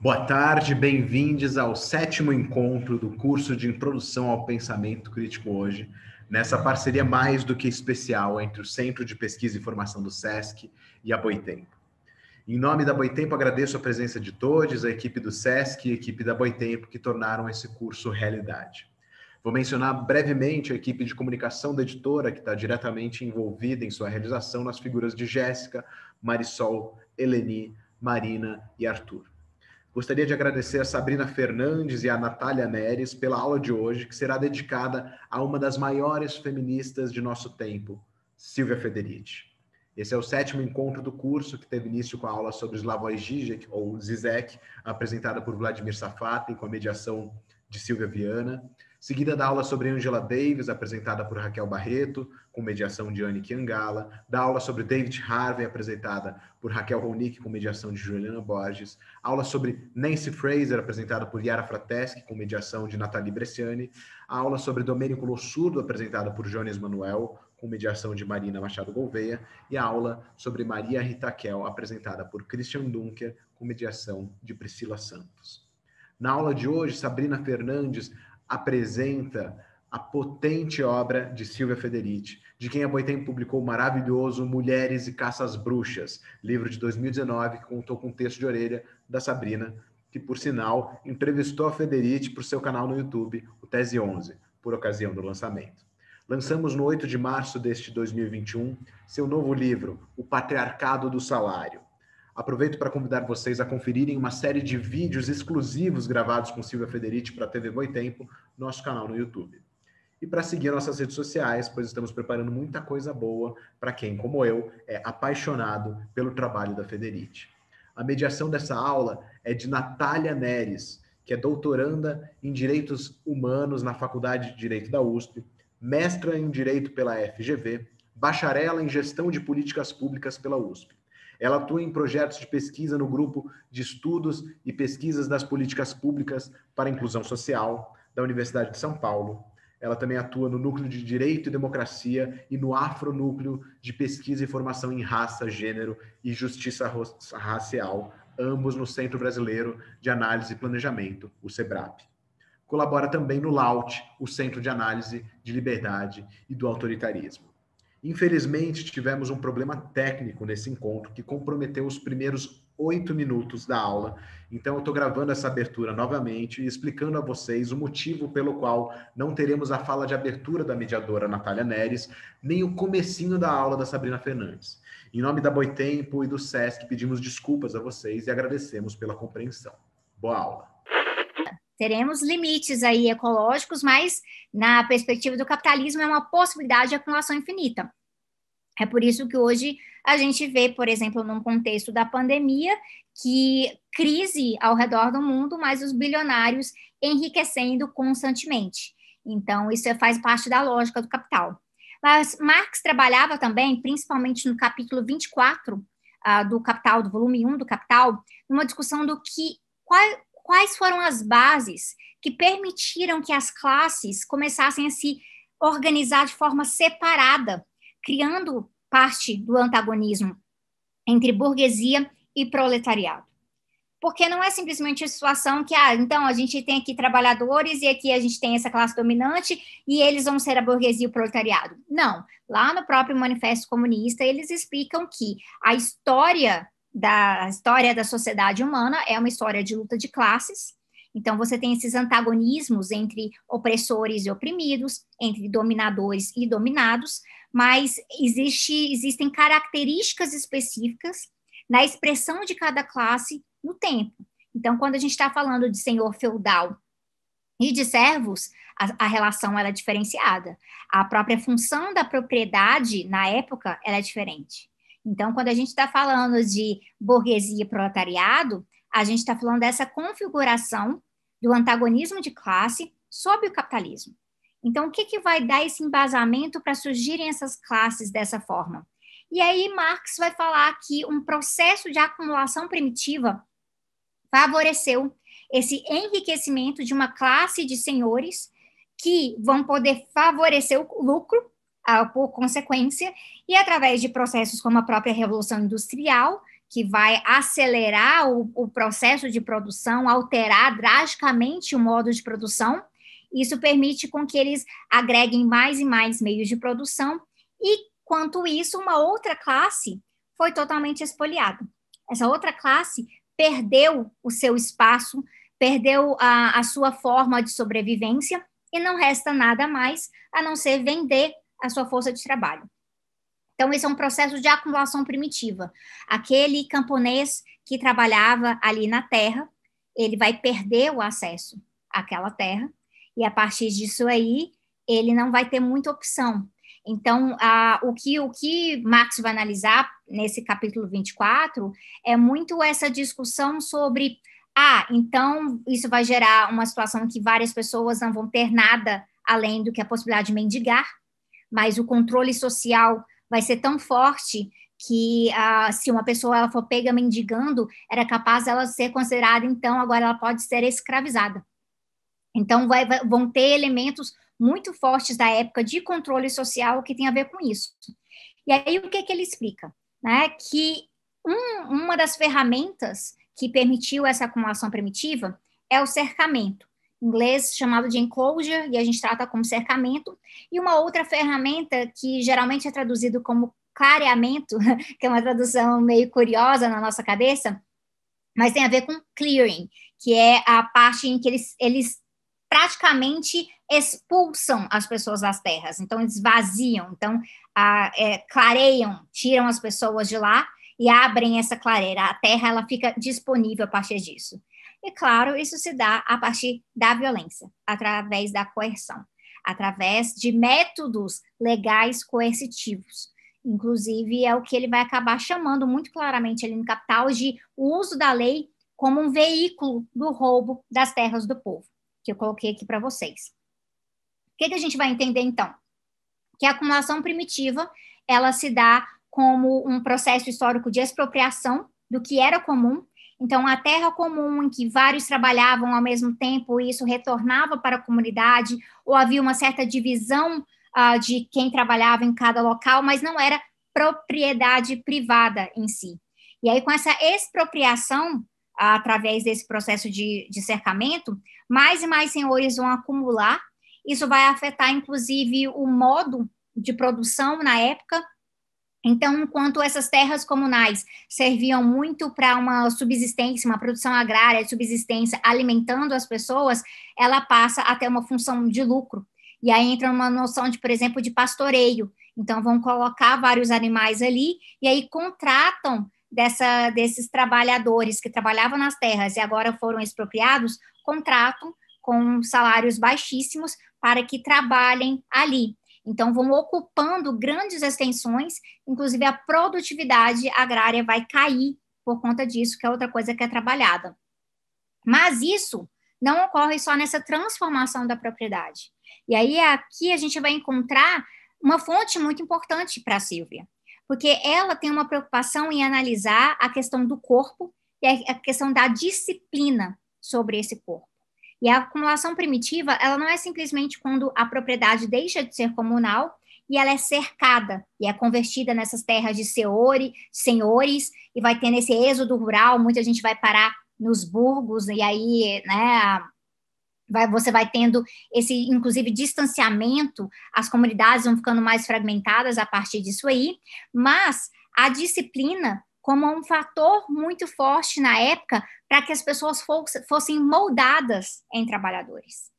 Boa tarde, bem-vindos ao sétimo encontro do curso de Introdução ao Pensamento Crítico hoje, nessa parceria mais do que especial entre o Centro de Pesquisa e Formação do SESC e a Boitempo. Em nome da Boitempo, agradeço a presença de todos, a equipe do SESC e a equipe da Boitempo que tornaram esse curso realidade. Vou mencionar brevemente a equipe de comunicação da editora, que está diretamente envolvida em sua realização, nas figuras de Jéssica, Marisol, Eleni, Marina e Arthur. Gostaria de agradecer a Sabrina Fernandes e a Natália Neres pela aula de hoje, que será dedicada a uma das maiores feministas de nosso tempo, Silvia Federici. Esse é o sétimo encontro do curso, que teve início com a aula sobre Slavoj Žižek, ou Zizek, apresentada por Vladimir e com a mediação de Silvia Viana. Seguida da aula sobre Angela Davis, apresentada por Raquel Barreto, com mediação de Anne Kiangala. Da aula sobre David Harvey, apresentada por Raquel Ronick, com mediação de Juliana Borges. Aula sobre Nancy Fraser, apresentada por Yara Frateschi, com mediação de Nathalie Bresciani. A aula sobre Domênico Lossurdo, apresentada por Jones Manuel, com mediação de Marina Machado Gouveia. E a aula sobre Maria Ritaquel, apresentada por Christian Dunker, com mediação de Priscila Santos. Na aula de hoje, Sabrina Fernandes apresenta a potente obra de Silvia Federici, de quem a Boitempo publicou o maravilhoso Mulheres e Caças Bruxas, livro de 2019 que contou com o texto de orelha da Sabrina, que, por sinal, entrevistou a Federici para o seu canal no YouTube, o Tese 11, por ocasião do lançamento. Lançamos no 8 de março deste 2021 seu novo livro, O Patriarcado do Salário, Aproveito para convidar vocês a conferirem uma série de vídeos exclusivos gravados com Silvia Federici para a TV Tempo, nosso canal no YouTube. E para seguir nossas redes sociais, pois estamos preparando muita coisa boa para quem, como eu, é apaixonado pelo trabalho da Federici. A mediação dessa aula é de Natália Neres, que é doutoranda em Direitos Humanos na Faculdade de Direito da USP, mestra em Direito pela FGV, bacharela em Gestão de Políticas Públicas pela USP. Ela atua em projetos de pesquisa no grupo de estudos e pesquisas das políticas públicas para a inclusão social da Universidade de São Paulo. Ela também atua no núcleo de direito e democracia e no afronúcleo de pesquisa e formação em raça, gênero e justiça racial, ambos no Centro Brasileiro de Análise e Planejamento, o SEBRAP. Colabora também no LAUT, o Centro de Análise de Liberdade e do Autoritarismo. Infelizmente, tivemos um problema técnico nesse encontro que comprometeu os primeiros oito minutos da aula. Então, eu estou gravando essa abertura novamente e explicando a vocês o motivo pelo qual não teremos a fala de abertura da mediadora Natália Neres, nem o comecinho da aula da Sabrina Fernandes. Em nome da Boitempo e do SESC, pedimos desculpas a vocês e agradecemos pela compreensão. Boa aula! teremos limites aí ecológicos, mas na perspectiva do capitalismo é uma possibilidade de acumulação infinita. É por isso que hoje a gente vê, por exemplo, num contexto da pandemia, que crise ao redor do mundo, mas os bilionários enriquecendo constantemente. Então, isso faz parte da lógica do capital. Mas Marx trabalhava também, principalmente no capítulo 24 uh, ah, do Capital, do volume 1 do Capital, numa discussão do que qual, quais foram as bases que permitiram que as classes começassem a se organizar de forma separada, criando parte do antagonismo entre burguesia e proletariado. Porque não é simplesmente a situação que, ah, então a gente tem aqui trabalhadores e aqui a gente tem essa classe dominante e eles vão ser a burguesia e o proletariado. Não. Lá no próprio Manifesto Comunista, eles explicam que a história da história da sociedade humana é uma história de luta de classes. Então, você tem esses antagonismos entre opressores e oprimidos, entre dominadores e dominados, mas existe, existem características específicas na expressão de cada classe no tempo. Então, quando a gente está falando de senhor feudal e de servos, a, a relação é diferenciada. A própria função da propriedade na época é diferente. Então, quando a gente está falando de burguesia e proletariado, a gente está falando dessa configuração do antagonismo de classe sob o capitalismo. Então, o que, que vai dar esse embasamento para surgirem essas classes dessa forma? E aí, Marx vai falar que um processo de acumulação primitiva favoreceu esse enriquecimento de uma classe de senhores que vão poder favorecer o lucro por consequência, e através de processos como a própria Revolução Industrial, que vai acelerar o, o processo de produção, alterar drasticamente o modo de produção. Isso permite com que eles agreguem mais e mais meios de produção, e, quanto isso, uma outra classe foi totalmente expoliada. Essa outra classe perdeu o seu espaço, perdeu a, a sua forma de sobrevivência, e não resta nada mais a não ser vender a sua força de trabalho. Então, esse é um processo de acumulação primitiva. Aquele camponês que trabalhava ali na terra, ele vai perder o acesso àquela terra, e a partir disso aí, ele não vai ter muita opção. Então, a, o, que, o que Marx vai analisar nesse capítulo 24 é muito essa discussão sobre. Ah, então isso vai gerar uma situação em que várias pessoas não vão ter nada além do que a possibilidade de mendigar, mas o controle social vai ser tão forte que ah, se uma pessoa ela for pega mendigando, era capaz ela ser considerada, então, agora ela pode ser escravizada. Então, vai, vai, vão ter elementos muito fortes da época de controle social que tem a ver com isso. E aí, o que, é que ele explica? Né? Que um, uma das ferramentas que permitiu essa acumulação primitiva é o cercamento inglês chamado de enclosure, e a gente trata como cercamento, e uma outra ferramenta que geralmente é traduzido como clareamento, que é uma tradução meio curiosa na nossa cabeça, mas tem a ver com clearing, que é a parte em que eles, eles praticamente expulsam as pessoas das terras, então eles vaziam, então a, é, clareiam, tiram as pessoas de lá e abrem essa clareira. A terra ela fica disponível a partir disso. E, claro, isso se dá a partir da violência, através da coerção, através de métodos legais coercitivos. Inclusive, é o que ele vai acabar chamando muito claramente ali no Capital de uso da lei como um veículo do roubo das terras do povo, que eu coloquei aqui para vocês. O que, que a gente vai entender, então? Que a acumulação primitiva, ela se dá como um processo histórico de expropriação do que era comum então, a terra comum, em que vários trabalhavam ao mesmo tempo e isso retornava para a comunidade, ou havia uma certa divisão uh, de quem trabalhava em cada local, mas não era propriedade privada em si. E aí, com essa expropriação, através desse processo de, de cercamento, mais e mais senhores vão acumular. Isso vai afetar, inclusive, o modo de produção na época, então, enquanto essas terras comunais serviam muito para uma subsistência, uma produção agrária, subsistência, alimentando as pessoas, ela passa a ter uma função de lucro. E aí entra uma noção de, por exemplo, de pastoreio. Então, vão colocar vários animais ali e aí contratam dessa, desses trabalhadores que trabalhavam nas terras e agora foram expropriados, contratam com salários baixíssimos para que trabalhem ali. Então, vão ocupando grandes extensões, inclusive a produtividade agrária vai cair por conta disso, que é outra coisa que é trabalhada. Mas isso não ocorre só nessa transformação da propriedade. E aí, aqui a gente vai encontrar uma fonte muito importante para a Silvia, porque ela tem uma preocupação em analisar a questão do corpo e a questão da disciplina sobre esse corpo. E a acumulação primitiva, ela não é simplesmente quando a propriedade deixa de ser comunal e ela é cercada e é convertida nessas terras de senhores, senhores e vai tendo esse êxodo rural, muita gente vai parar nos burgos e aí, né, Vai, você vai tendo esse, inclusive, distanciamento, as comunidades vão ficando mais fragmentadas a partir disso aí, mas a disciplina como um fator muito forte na época para que as pessoas fossem moldadas em trabalhadores,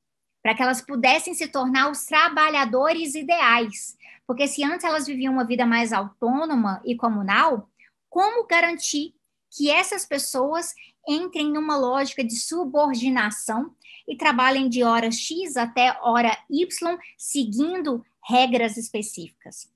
para que elas pudessem se tornar os trabalhadores ideais. Porque se antes elas viviam uma vida mais autônoma e comunal, como garantir que essas pessoas entrem numa lógica de subordinação e trabalhem de hora X até hora Y, seguindo regras específicas?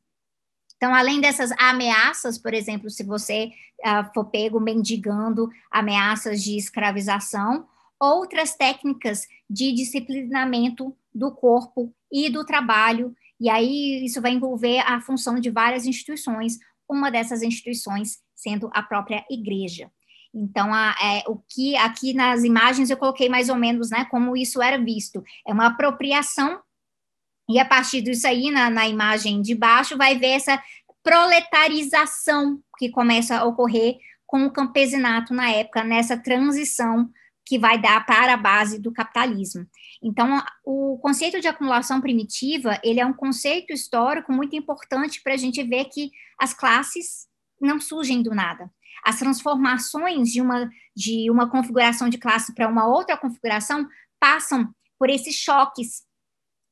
Então, além dessas ameaças, por exemplo, se você uh, for pego mendigando ameaças de escravização, outras técnicas de disciplinamento do corpo e do trabalho, e aí isso vai envolver a função de várias instituições, uma dessas instituições sendo a própria igreja. Então, a, é, o que aqui nas imagens eu coloquei mais ou menos né, como isso era visto. É uma apropriação e a partir disso aí, na, na imagem de baixo, vai ver essa proletarização que começa a ocorrer com o campesinato na época, nessa transição que vai dar para a base do capitalismo. Então, o conceito de acumulação primitiva, ele é um conceito histórico muito importante para a gente ver que as classes não surgem do nada. As transformações de uma, de uma configuração de classe para uma outra configuração passam por esses choques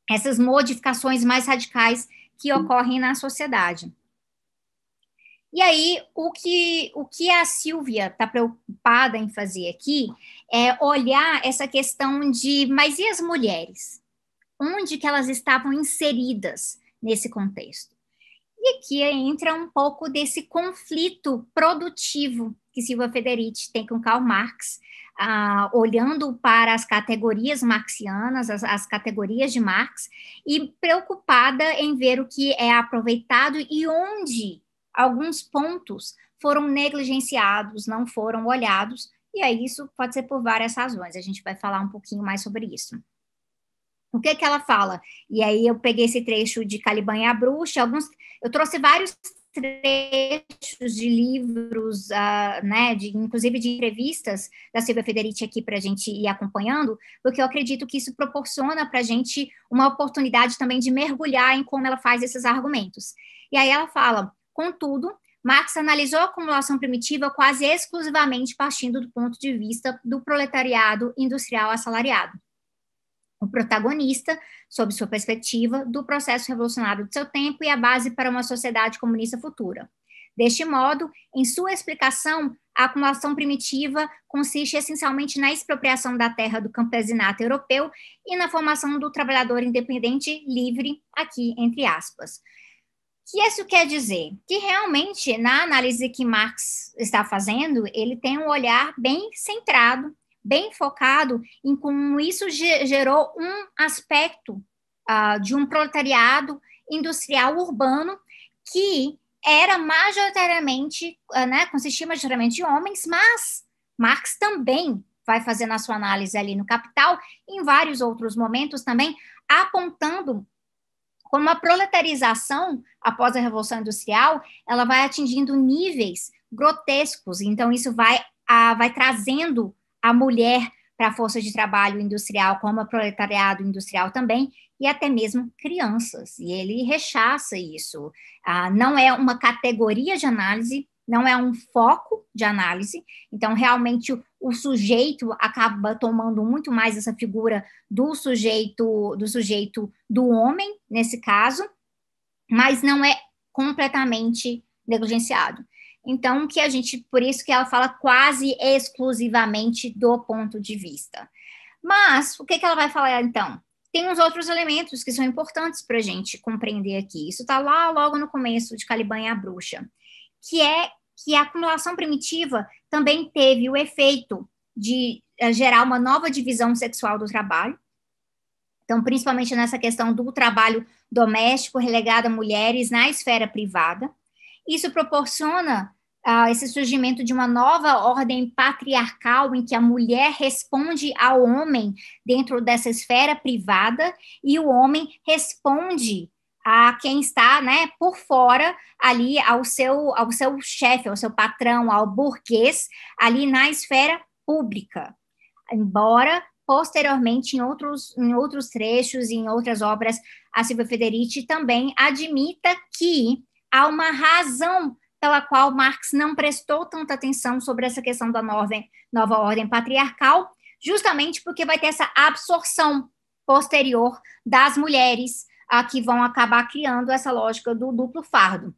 essas modificações mais radicais que ocorrem na sociedade. E aí, o que, o que a Silvia está preocupada em fazer aqui é olhar essa questão de, mas e as mulheres? Onde que elas estavam inseridas nesse contexto? E aqui entra um pouco desse conflito produtivo que Silvia Federici tem com Karl Marx, ah, olhando para as categorias marxianas, as, as, categorias de Marx, e preocupada em ver o que é aproveitado e onde alguns pontos foram negligenciados, não foram olhados, e aí isso pode ser por várias razões, a gente vai falar um pouquinho mais sobre isso. O que, é que ela fala? E aí eu peguei esse trecho de Caliban e a Bruxa, alguns, eu trouxe vários trechos de livros, uh, né, de, inclusive de entrevistas da Silvia Federici aqui para a gente ir acompanhando, porque eu acredito que isso proporciona para a gente uma oportunidade também de mergulhar em como ela faz esses argumentos. E aí ela fala, contudo, Marx analisou a acumulação primitiva quase exclusivamente partindo do ponto de vista do proletariado industrial assalariado o protagonista, sob sua perspectiva, do processo revolucionário do seu tempo e a base para uma sociedade comunista futura. Deste modo, em sua explicação, a acumulação primitiva consiste essencialmente na expropriação da terra do campesinato europeu e na formação do trabalhador independente livre, aqui entre aspas. O que isso quer dizer? Que realmente, na análise que Marx está fazendo, ele tem um olhar bem centrado bem focado em como isso gerou um aspecto uh, de um proletariado industrial urbano que era majoritariamente, uh, né, consistia majoritariamente de homens, mas Marx também vai fazer na sua análise ali no Capital, em vários outros momentos também, apontando como a proletarização após a Revolução Industrial, ela vai atingindo níveis grotescos. Então, isso vai, ah, vai trazendo a mulher para a força de trabalho industrial, como a proletariado industrial também, e até mesmo crianças. E ele rechaça isso. Ah, não é uma categoria de análise, não é um foco de análise. Então, realmente, o, o sujeito acaba tomando muito mais essa figura do sujeito, do sujeito do homem, nesse caso, mas não é completamente negligenciado. Então, que a gente, por isso que ela fala quase exclusivamente do ponto de vista. Mas o que, que ela vai falar então? Tem uns outros elementos que são importantes para a gente compreender aqui. Isso está lá logo no começo de Caliban e a Bruxa, que é que a acumulação primitiva também teve o efeito de eh, gerar uma nova divisão sexual do trabalho. Então, principalmente nessa questão do trabalho doméstico relegado a mulheres na esfera privada isso proporciona uh, esse surgimento de uma nova ordem patriarcal em que a mulher responde ao homem dentro dessa esfera privada e o homem responde a quem está, né, por fora ali ao seu ao seu chefe, ao seu patrão, ao burguês ali na esfera pública. Embora posteriormente em outros em outros trechos em outras obras a Silvia Federici também admita que há uma razão pela qual Marx não prestou tanta atenção sobre essa questão da nova, nova ordem patriarcal, justamente porque vai ter essa absorção posterior das mulheres a que vão acabar criando essa lógica do duplo fardo.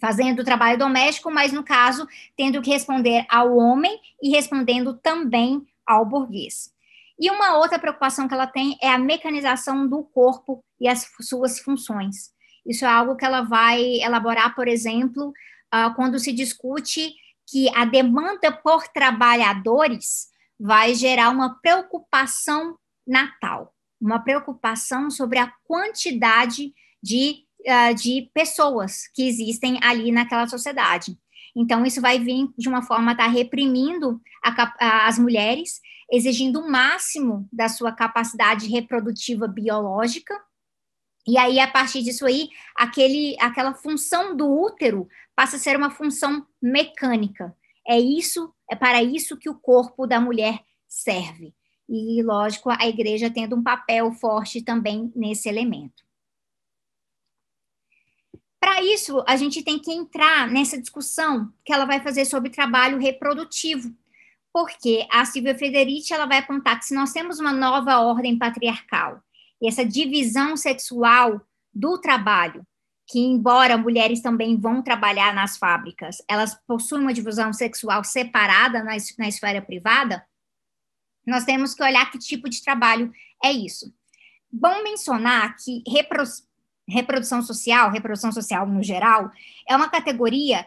Fazendo o trabalho doméstico, mas no caso, tendo que responder ao homem e respondendo também ao burguês. E uma outra preocupação que ela tem é a mecanização do corpo e as suas funções. Isso é algo que ela vai elaborar, por exemplo, ah, quando se discute que a demanda por trabalhadores vai gerar uma preocupação natal, uma preocupação sobre a quantidade de, ah, de pessoas que existem ali naquela sociedade. Então, isso vai vir de uma forma estar tá reprimindo a, as mulheres, exigindo o máximo da sua capacidade reprodutiva biológica, e aí, a partir disso aí, aquele, aquela função do útero passa a ser uma função mecânica. É isso, é para isso que o corpo da mulher serve. E, lógico, a igreja tendo um papel forte também nesse elemento. Para isso, a gente tem que entrar nessa discussão que ela vai fazer sobre trabalho reprodutivo, porque a Silvia Federici ela vai apontar que se nós temos uma nova ordem patriarcal e essa divisão sexual do trabalho, que embora mulheres também vão trabalhar nas fábricas, elas possuem uma divisão sexual separada na, na esfera privada, nós temos que olhar que tipo de trabalho é isso. Bom mencionar que repro, reprodução social, reprodução social no geral, é uma categoria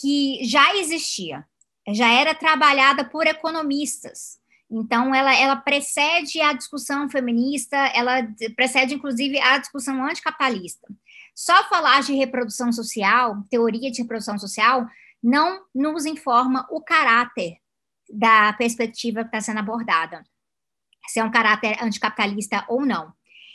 que já existia, já era trabalhada por economistas, então, ela, ela precede a discussão feminista, ela precede, inclusive, a discussão anticapitalista. Só falar de reprodução social, teoria de reprodução social, não nos informa o caráter da perspectiva que está sendo abordada, se é um caráter anticapitalista ou não.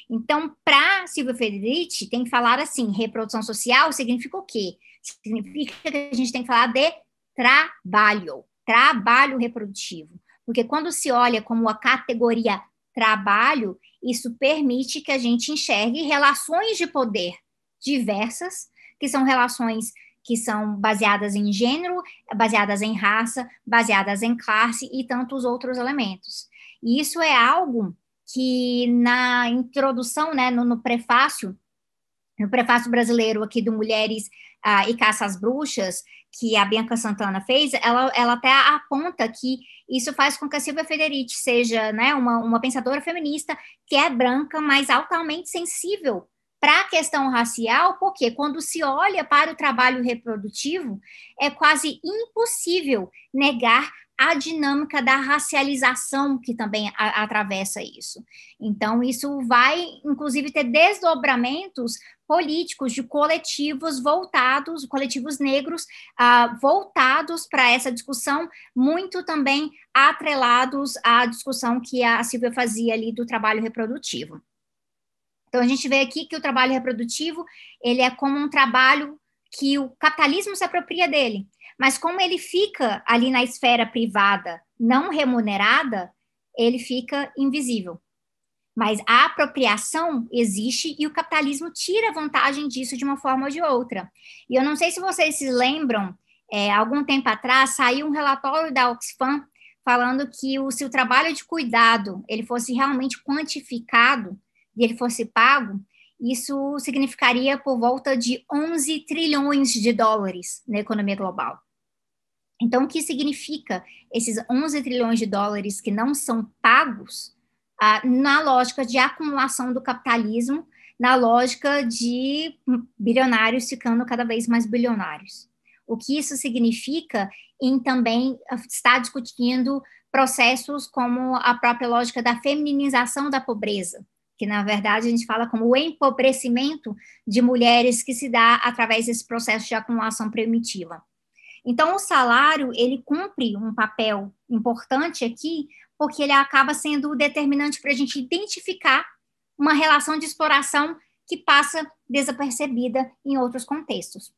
Então, para Silvia Federici, tem que falar assim: reprodução social significa o quê? Significa que a gente tem que falar de trabalho, trabalho reprodutivo. Porque quando se olha como a categoria trabalho, isso permite que a gente enxergue relações de poder diversas, que são relações que são baseadas em gênero, baseadas em raça, baseadas em classe e tantos outros elementos. E isso é algo que na introdução, né, no, no prefácio no prefácio brasileiro aqui do Mulheres ah, e Caça às Bruxas, que a Bianca Santana fez, ela, ela até aponta que isso faz com que a Silvia Federici seja né, uma, uma pensadora feminista que é branca, mas altamente sensível para a questão racial, porque quando se olha para o trabalho reprodutivo, é quase impossível negar a dinâmica da racialização que também a, atravessa isso. Então, isso vai, inclusive, ter desdobramentos políticos de coletivos voltados, coletivos negros ah, voltados para essa discussão, muito também atrelados à discussão que a Silvia fazia ali do trabalho reprodutivo. Então, a gente vê aqui que o trabalho reprodutivo ele é como um trabalho que o capitalismo se apropria dele. Mas como ele fica ali na esfera privada, não remunerada, ele fica invisível. Mas a apropriação existe e o capitalismo tira vantagem disso de uma forma ou de outra. E eu não sei se vocês se lembram, é, algum tempo atrás saiu um relatório da Oxfam falando que o, se o trabalho de cuidado ele fosse realmente quantificado e ele fosse pago, isso significaria por volta de 11 trilhões de dólares na economia global. Então, o que significa esses 11 trilhões de dólares que não são pagos ah, na lógica de acumulação do capitalismo, na lógica de bilionários ficando cada vez mais bilionários? O que isso significa em também ah, estar discutindo processos como a própria lógica da feminização da pobreza, que na verdade a gente fala como o empobrecimento de mulheres que se dá através desse processo de acumulação primitiva. Então, o salário, ele cumpre um papel importante aqui, porque ele acaba sendo determinante para a gente identificar uma relação de exploração que passa desapercebida em outros contextos.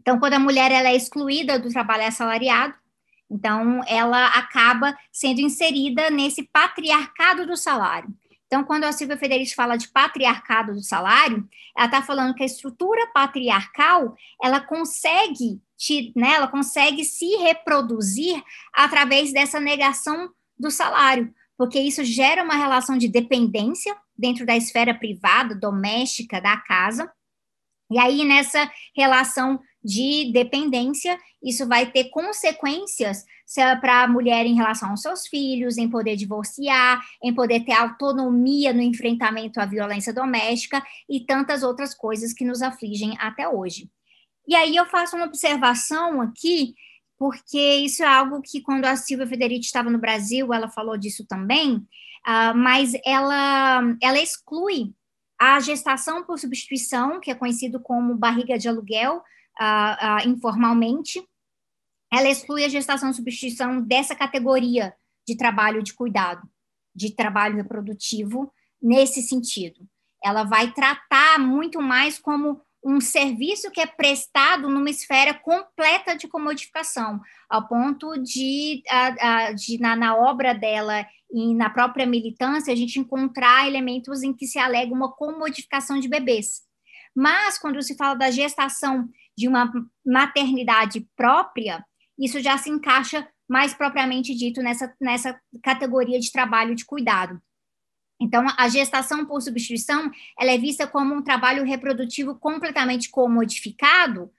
Então, quando a mulher ela é excluída do trabalho assalariado, então ela acaba sendo inserida nesse patriarcado do salário. Então, quando a Silvia Federici fala de patriarcado do salário, ela está falando que a estrutura patriarcal ela consegue te, né, ela consegue se reproduzir através dessa negação do salário, porque isso gera uma relação de dependência dentro da esfera privada, doméstica, da casa. E aí, nessa relação de dependência, isso vai ter consequências para a mulher em relação aos seus filhos, em poder divorciar, em poder ter autonomia no enfrentamento à violência doméstica e tantas outras coisas que nos afligem até hoje. E aí eu faço uma observação aqui, porque isso é algo que quando a Silvia Federici estava no Brasil, ela falou disso também, uh, mas ela, ela exclui a gestação por substituição, que é conhecido como barriga de aluguel, uh, uh, informalmente, ela exclui a gestação por substituição dessa categoria de trabalho de cuidado, de trabalho reprodutivo, nesse sentido. Ela vai tratar muito mais como um serviço que é prestado numa esfera completa de comodificação, ao ponto de, a, a, de na, na, obra dela e na própria militância, a gente encontrar elementos em que se alega uma comodificação de bebês. Mas, quando se fala da gestação de uma maternidade própria, isso já se encaixa mais propriamente dito nessa, nessa categoria de trabalho de cuidado. Então, a gestação por substituição ela é vista como um trabalho reprodutivo completamente comodificado,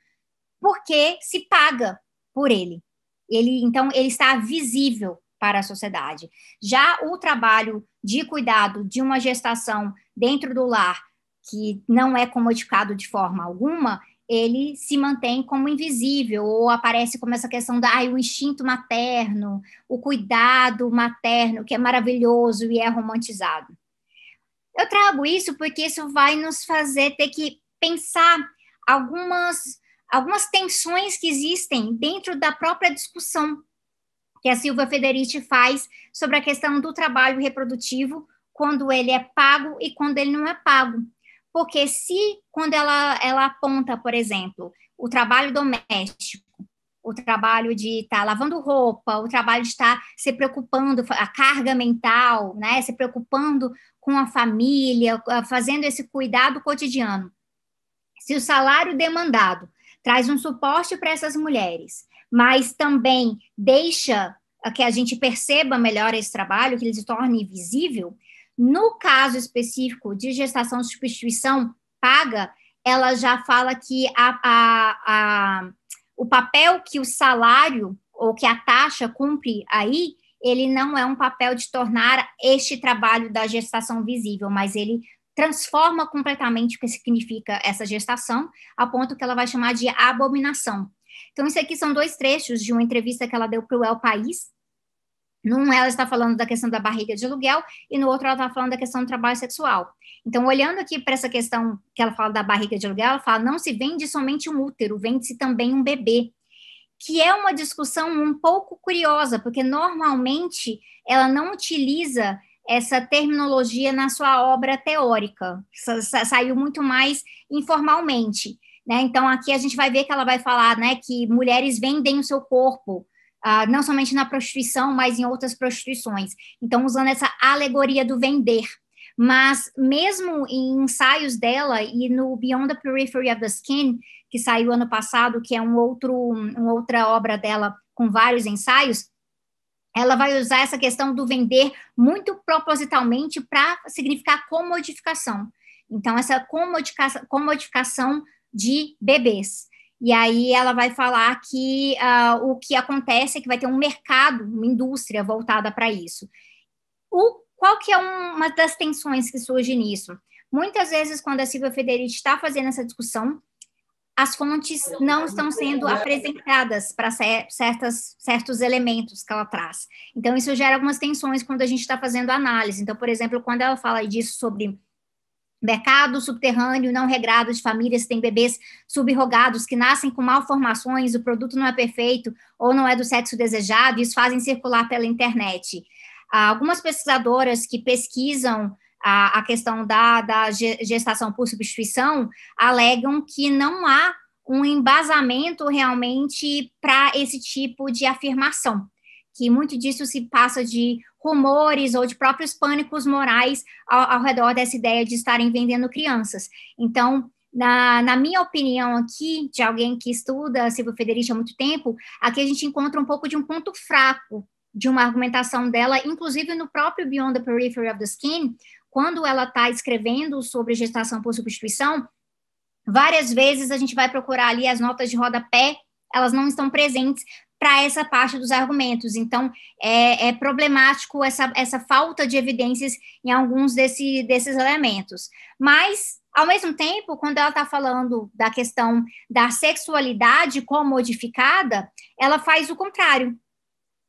porque se paga por ele. ele então, ele está visível para a sociedade. Já o trabalho de cuidado de uma gestação dentro do lar, que não é comodificado de forma alguma, ele se mantém como invisível, ou aparece como essa questão da ah, o instinto materno, o cuidado materno, que é maravilhoso e é romantizado. Eu trago isso porque isso vai nos fazer ter que pensar algumas, algumas tensões que existem dentro da própria discussão que a Silvia Federici faz sobre a questão do trabalho reprodutivo, quando ele é pago e quando ele não é pago. Porque se quando ela, ela aponta, por exemplo, o trabalho doméstico, o trabalho de estar tá lavando roupa, o trabalho de estar tá se preocupando, a carga mental, né? Se preocupando com a família, fazendo esse cuidado cotidiano. Se o salário demandado traz um suporte para essas mulheres, mas também deixa que a gente perceba melhor esse trabalho, que ele se torne visível, no caso específico de gestação substituição paga, ela já fala que a, a, a, o papel que o salário ou que a taxa cumpre aí, ele não é um papel de tornar este trabalho da gestação visível, mas ele transforma completamente o que significa essa gestação, a ponto que ela vai chamar de abominação. Então, isso aqui são dois trechos de uma entrevista que ela deu para o El País, num, ela está falando da questão da barriga de aluguel, e no outro, ela está falando da questão do trabalho sexual. Então, olhando aqui para essa questão que ela fala da barriga de aluguel, ela fala: não se vende somente um útero, vende-se também um bebê. Que é uma discussão um pouco curiosa, porque normalmente ela não utiliza essa terminologia na sua obra teórica, saiu muito mais informalmente. Né? Então, aqui a gente vai ver que ela vai falar né, que mulheres vendem o seu corpo, ah, não somente na prostituição, mas em outras prostituições. Então, usando essa alegoria do vender. Mas, mesmo em ensaios dela e no Beyond the Periphery of the Skin, que saiu ano passado, que é um outro, uma outra obra dela com vários ensaios, ela vai usar essa questão do vender muito propositalmente para significar comodificação. Então, essa comodificação de bebês. E aí ela vai falar que uh, o que acontece é que vai ter um mercado, uma indústria voltada para isso. O, qual que é um, uma das tensões que surge nisso? Muitas vezes, quando a Silvia Federici está fazendo essa discussão, as fontes não estão sendo apresentadas para certas, certos elementos que ela traz. Então, isso gera algumas tensões quando a gente está fazendo análise. Então, por exemplo, quando ela fala disso sobre Mercado subterrâneo não regrado de famílias que têm bebês subrogados que nascem com malformações, o produto não é perfeito ou não é do sexo desejado, e isso fazem circular pela internet. Ah, algumas pesquisadoras que pesquisam a, a questão da, da gestação por substituição alegam que não há um embasamento realmente para esse tipo de afirmação, que muito disso se passa de rumores ou de próprios pânicos morais ao, ao redor dessa ideia de estarem vendendo crianças. Então, na, na, minha opinião aqui, de alguém que estuda Silvia Federici há muito tempo, aqui a gente encontra um pouco de um ponto fraco de uma argumentação dela, inclusive no próprio Beyond the Periphery of the Skin, quando ela está escrevendo sobre gestação por substituição, várias vezes a gente vai procurar ali as notas de rodapé, elas não estão presentes, para essa parte dos argumentos. Então, é, é, problemático essa, essa falta de evidências em alguns desse, desses elementos. Mas, ao mesmo tempo, quando ela está falando da questão da sexualidade comodificada, ela faz o contrário,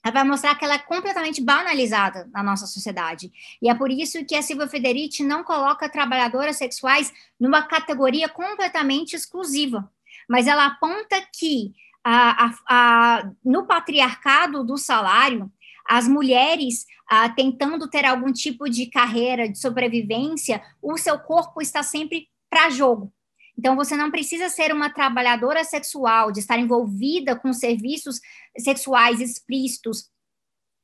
ela vai mostrar que ela é completamente banalizada na nossa sociedade. E é por isso que a Silvia Federici não coloca trabalhadoras sexuais numa categoria completamente exclusiva. Mas ela aponta que a, a, a, no patriarcado do salário, as mulheres ah, tentando ter algum tipo de carreira, de sobrevivência, o seu corpo está sempre para jogo. Então, você não precisa ser uma trabalhadora sexual, de estar envolvida com serviços sexuais explícitos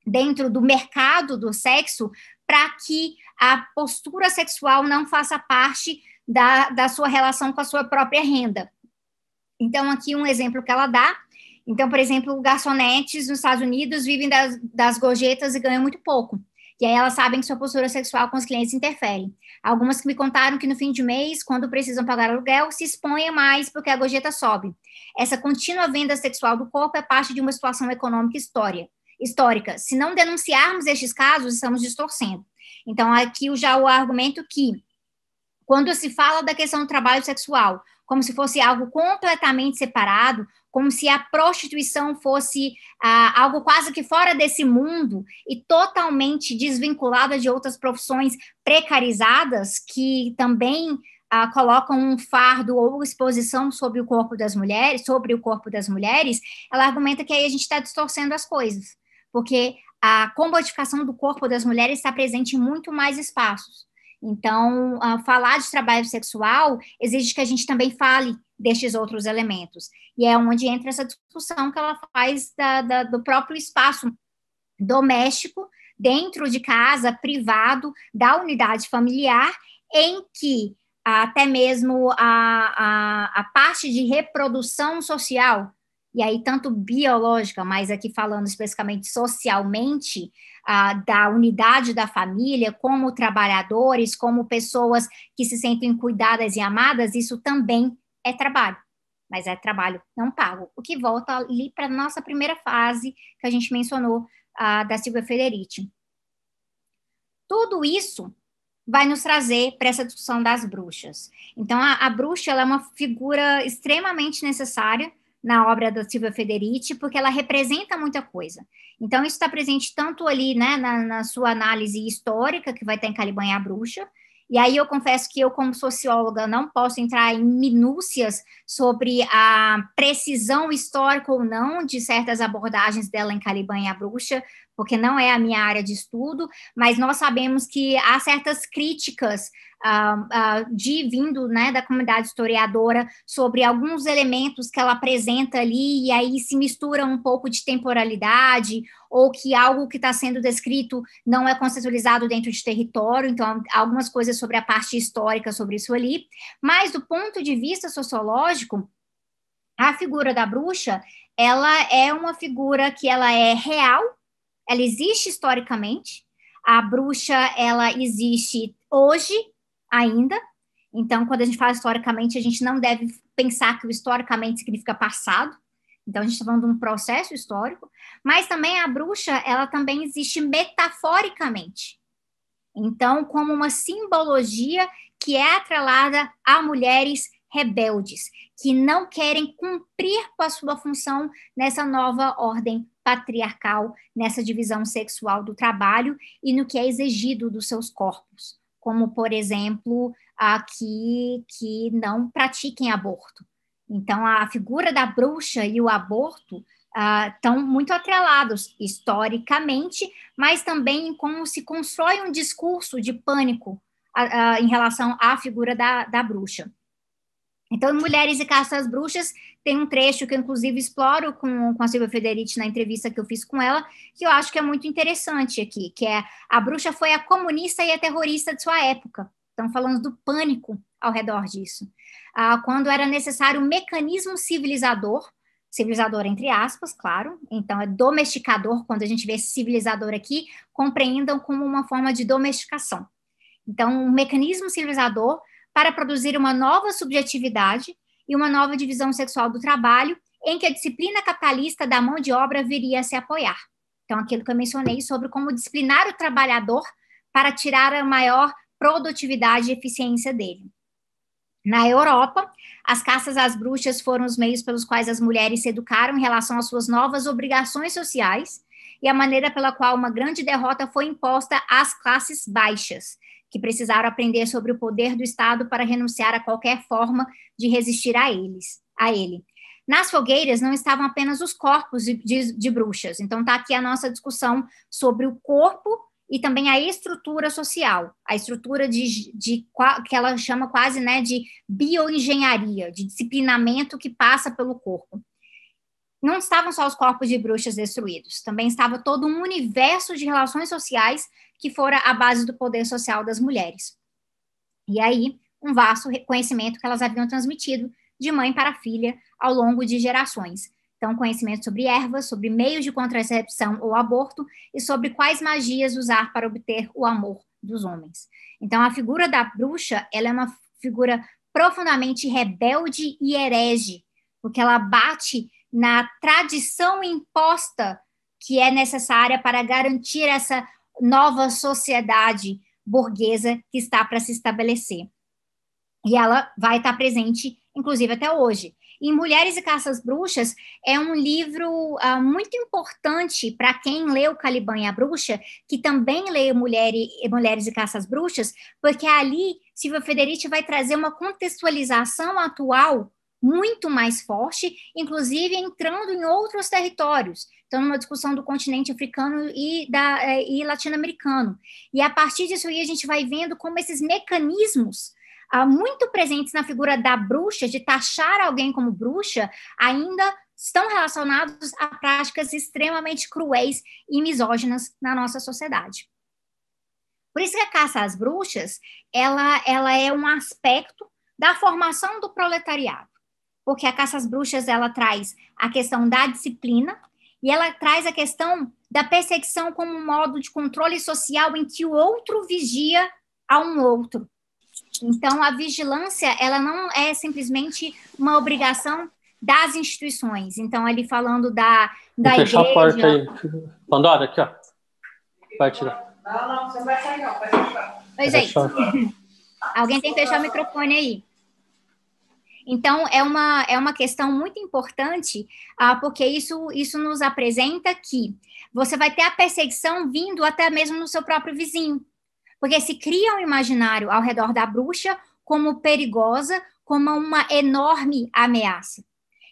dentro do mercado do sexo, para que a postura sexual não faça parte da, da sua relação com a sua própria renda. Então, aqui um exemplo que ela dá. Então, por exemplo, garçonetes nos Estados Unidos vivem das, das gorjetas e ganham muito pouco. E aí elas sabem que sua postura sexual com os clientes interfere. Algumas que me contaram que no fim de mês, quando precisam pagar aluguel, se expõem mais porque a gorjeta sobe. Essa contínua venda sexual do corpo é parte de uma situação econômica história, histórica. Se não denunciarmos estes casos, estamos distorcendo. Então, aqui já o argumento que, quando se fala da questão do trabalho sexual como se fosse algo completamente separado, como se a prostituição fosse ah, algo quase que fora desse mundo e totalmente desvinculada de outras profissões precarizadas que também ah, colocam um fardo ou exposição sobre o corpo das mulheres, sobre o corpo das mulheres, ela argumenta que aí a gente está distorcendo as coisas, porque a comodificação do corpo das mulheres está presente em muito mais espaços. Então, falar de trabalho sexual exige que a gente também fale destes outros elementos. E é onde entra essa discussão que ela faz da, da, do próprio espaço doméstico, dentro de casa, privado, da unidade familiar, em que até mesmo a, a, a parte de reprodução social e aí tanto biológica, mas aqui falando especificamente socialmente, ah, da unidade da família, como trabalhadores, como pessoas que se sentem cuidadas e amadas, isso também é trabalho. Mas é trabalho não pago, o que volta ali para a nossa primeira fase que a gente mencionou ah, da Silvia Federici. Tudo isso vai nos trazer para essa discussão das bruxas. Então, a, a bruxa é uma figura extremamente necessária na obra da Silvia Federici, porque ela representa muita coisa. Então, isso está presente tanto ali né, na, na, sua análise histórica, que vai estar em Caliban e a Bruxa, e aí eu confesso que eu, como socióloga, não posso entrar em minúcias sobre a precisão histórica ou não de certas abordagens dela em Caliban e a Bruxa, porque não é a minha área de estudo, mas nós sabemos que há certas críticas uh, uh, de vindo né, da comunidade historiadora sobre alguns elementos que ela apresenta ali, e aí se mistura um pouco de temporalidade ou que algo que está sendo descrito não é conceitualizado dentro de território, então algumas coisas sobre a parte histórica sobre isso ali, mas do ponto de vista sociológico, a figura da bruxa, ela é uma figura que ela é real, ela existe historicamente, a bruxa ela existe hoje ainda. Então, quando a gente fala historicamente, a gente não deve pensar que o historicamente significa passado, então, a gente está falando de um processo histórico, mas também a bruxa, ela também existe metaforicamente. Então, como uma simbologia que é atrelada a mulheres rebeldes, que não querem cumprir com a sua função nessa nova ordem patriarcal, nessa divisão sexual do trabalho e no que é exigido dos seus corpos, como, por exemplo, a que, que não pratiquem aborto então, a figura da bruxa e o aborto estão ah, uh, muito atrelados historicamente, mas também em como se constrói um discurso de pânico ah, ah, em relação à figura da, da bruxa. Então, Mulheres e Caças Bruxas tem um trecho que eu, inclusive, exploro com, com a Silvia Federici na entrevista que eu fiz com ela, que eu acho que é muito interessante aqui, que é a bruxa foi a comunista e a terrorista de sua época. Então, falando do pânico ao redor disso. Ah, quando era necessário um mecanismo civilizador, civilizador entre aspas, claro, então é domesticador, quando a gente vê civilizador aqui, compreendam como uma forma de domesticação. Então, um mecanismo civilizador para produzir uma nova subjetividade e uma nova divisão sexual do trabalho, em que a disciplina capitalista da mão de obra viria a se apoiar. Então, aquilo que eu mencionei sobre como disciplinar o trabalhador para tirar a maior produtividade e eficiência dele. Na Europa, as caças às bruxas foram os meios pelos quais as mulheres se educaram em relação às suas novas obrigações sociais e a maneira pela qual uma grande derrota foi imposta às classes baixas, que precisaram aprender sobre o poder do Estado para renunciar a qualquer forma de resistir a eles, a ele. Nas fogueiras não estavam apenas os corpos de, de, de bruxas. Então está aqui a nossa discussão sobre o corpo e também a estrutura social, a estrutura de, de, de, que ela chama quase né, de bioengenharia, de disciplinamento que passa pelo corpo. Não estavam só os corpos de bruxas destruídos, também estava todo um universo de relações sociais que fora a base do poder social das mulheres. E aí, um vasto conhecimento que elas haviam transmitido de mãe para filha ao longo de gerações então, conhecimento sobre ervas, sobre meios de contracepção ou aborto e sobre quais magias usar para obter o amor dos homens. Então, a figura da bruxa, ela é uma figura profundamente rebelde e herege, porque ela bate na tradição imposta que é necessária para garantir essa nova sociedade burguesa que está para se estabelecer. E ela vai estar presente inclusive até hoje. E Mulheres e Caças Bruxas é um livro uh, muito importante para quem lê o Caliban e a Bruxa, que também lê Mulher e, Mulheres e Caças Bruxas, porque ali Silvia Federici vai trazer uma contextualização atual muito mais forte, inclusive entrando em outros territórios. Então, numa discussão do continente africano e, da, eh, e latino-americano. E a partir disso aí, a gente vai vendo como esses mecanismos muito presentes na figura da bruxa, de taxar alguém como bruxa, ainda estão relacionados a práticas extremamente cruéis e misóginas na nossa sociedade. Por isso que a caça às bruxas, ela, ela é um aspecto da formação do proletariado, porque a caça às bruxas ela traz a questão da disciplina e ela traz a questão da perseguição como um modo de controle social em que o outro vigia a um outro, então, a vigilância, ela não é simplesmente uma obrigação das instituições. Então, ali falando da, da igreja... Fechar a porta aí. Pandora, aqui, ó. Partida. Não, não, você não vai sair, não. Vai é fechar. Oi, gente. Alguém tem que fechar o microfone aí. Então, é uma, é uma questão muito importante, ah, porque isso, isso nos apresenta que você vai ter a perseguição vindo até mesmo no seu próprio vizinho. Porque se cria um imaginário ao redor da bruxa como perigosa, como uma enorme ameaça.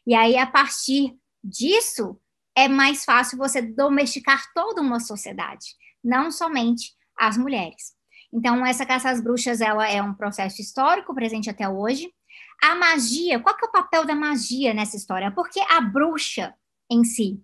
E aí, a partir disso, é mais fácil você domesticar toda uma sociedade, não somente as mulheres. Então, essa caça às bruxas ela é um processo histórico presente até hoje. A magia, qual que é o papel da magia nessa história? Porque a bruxa em si,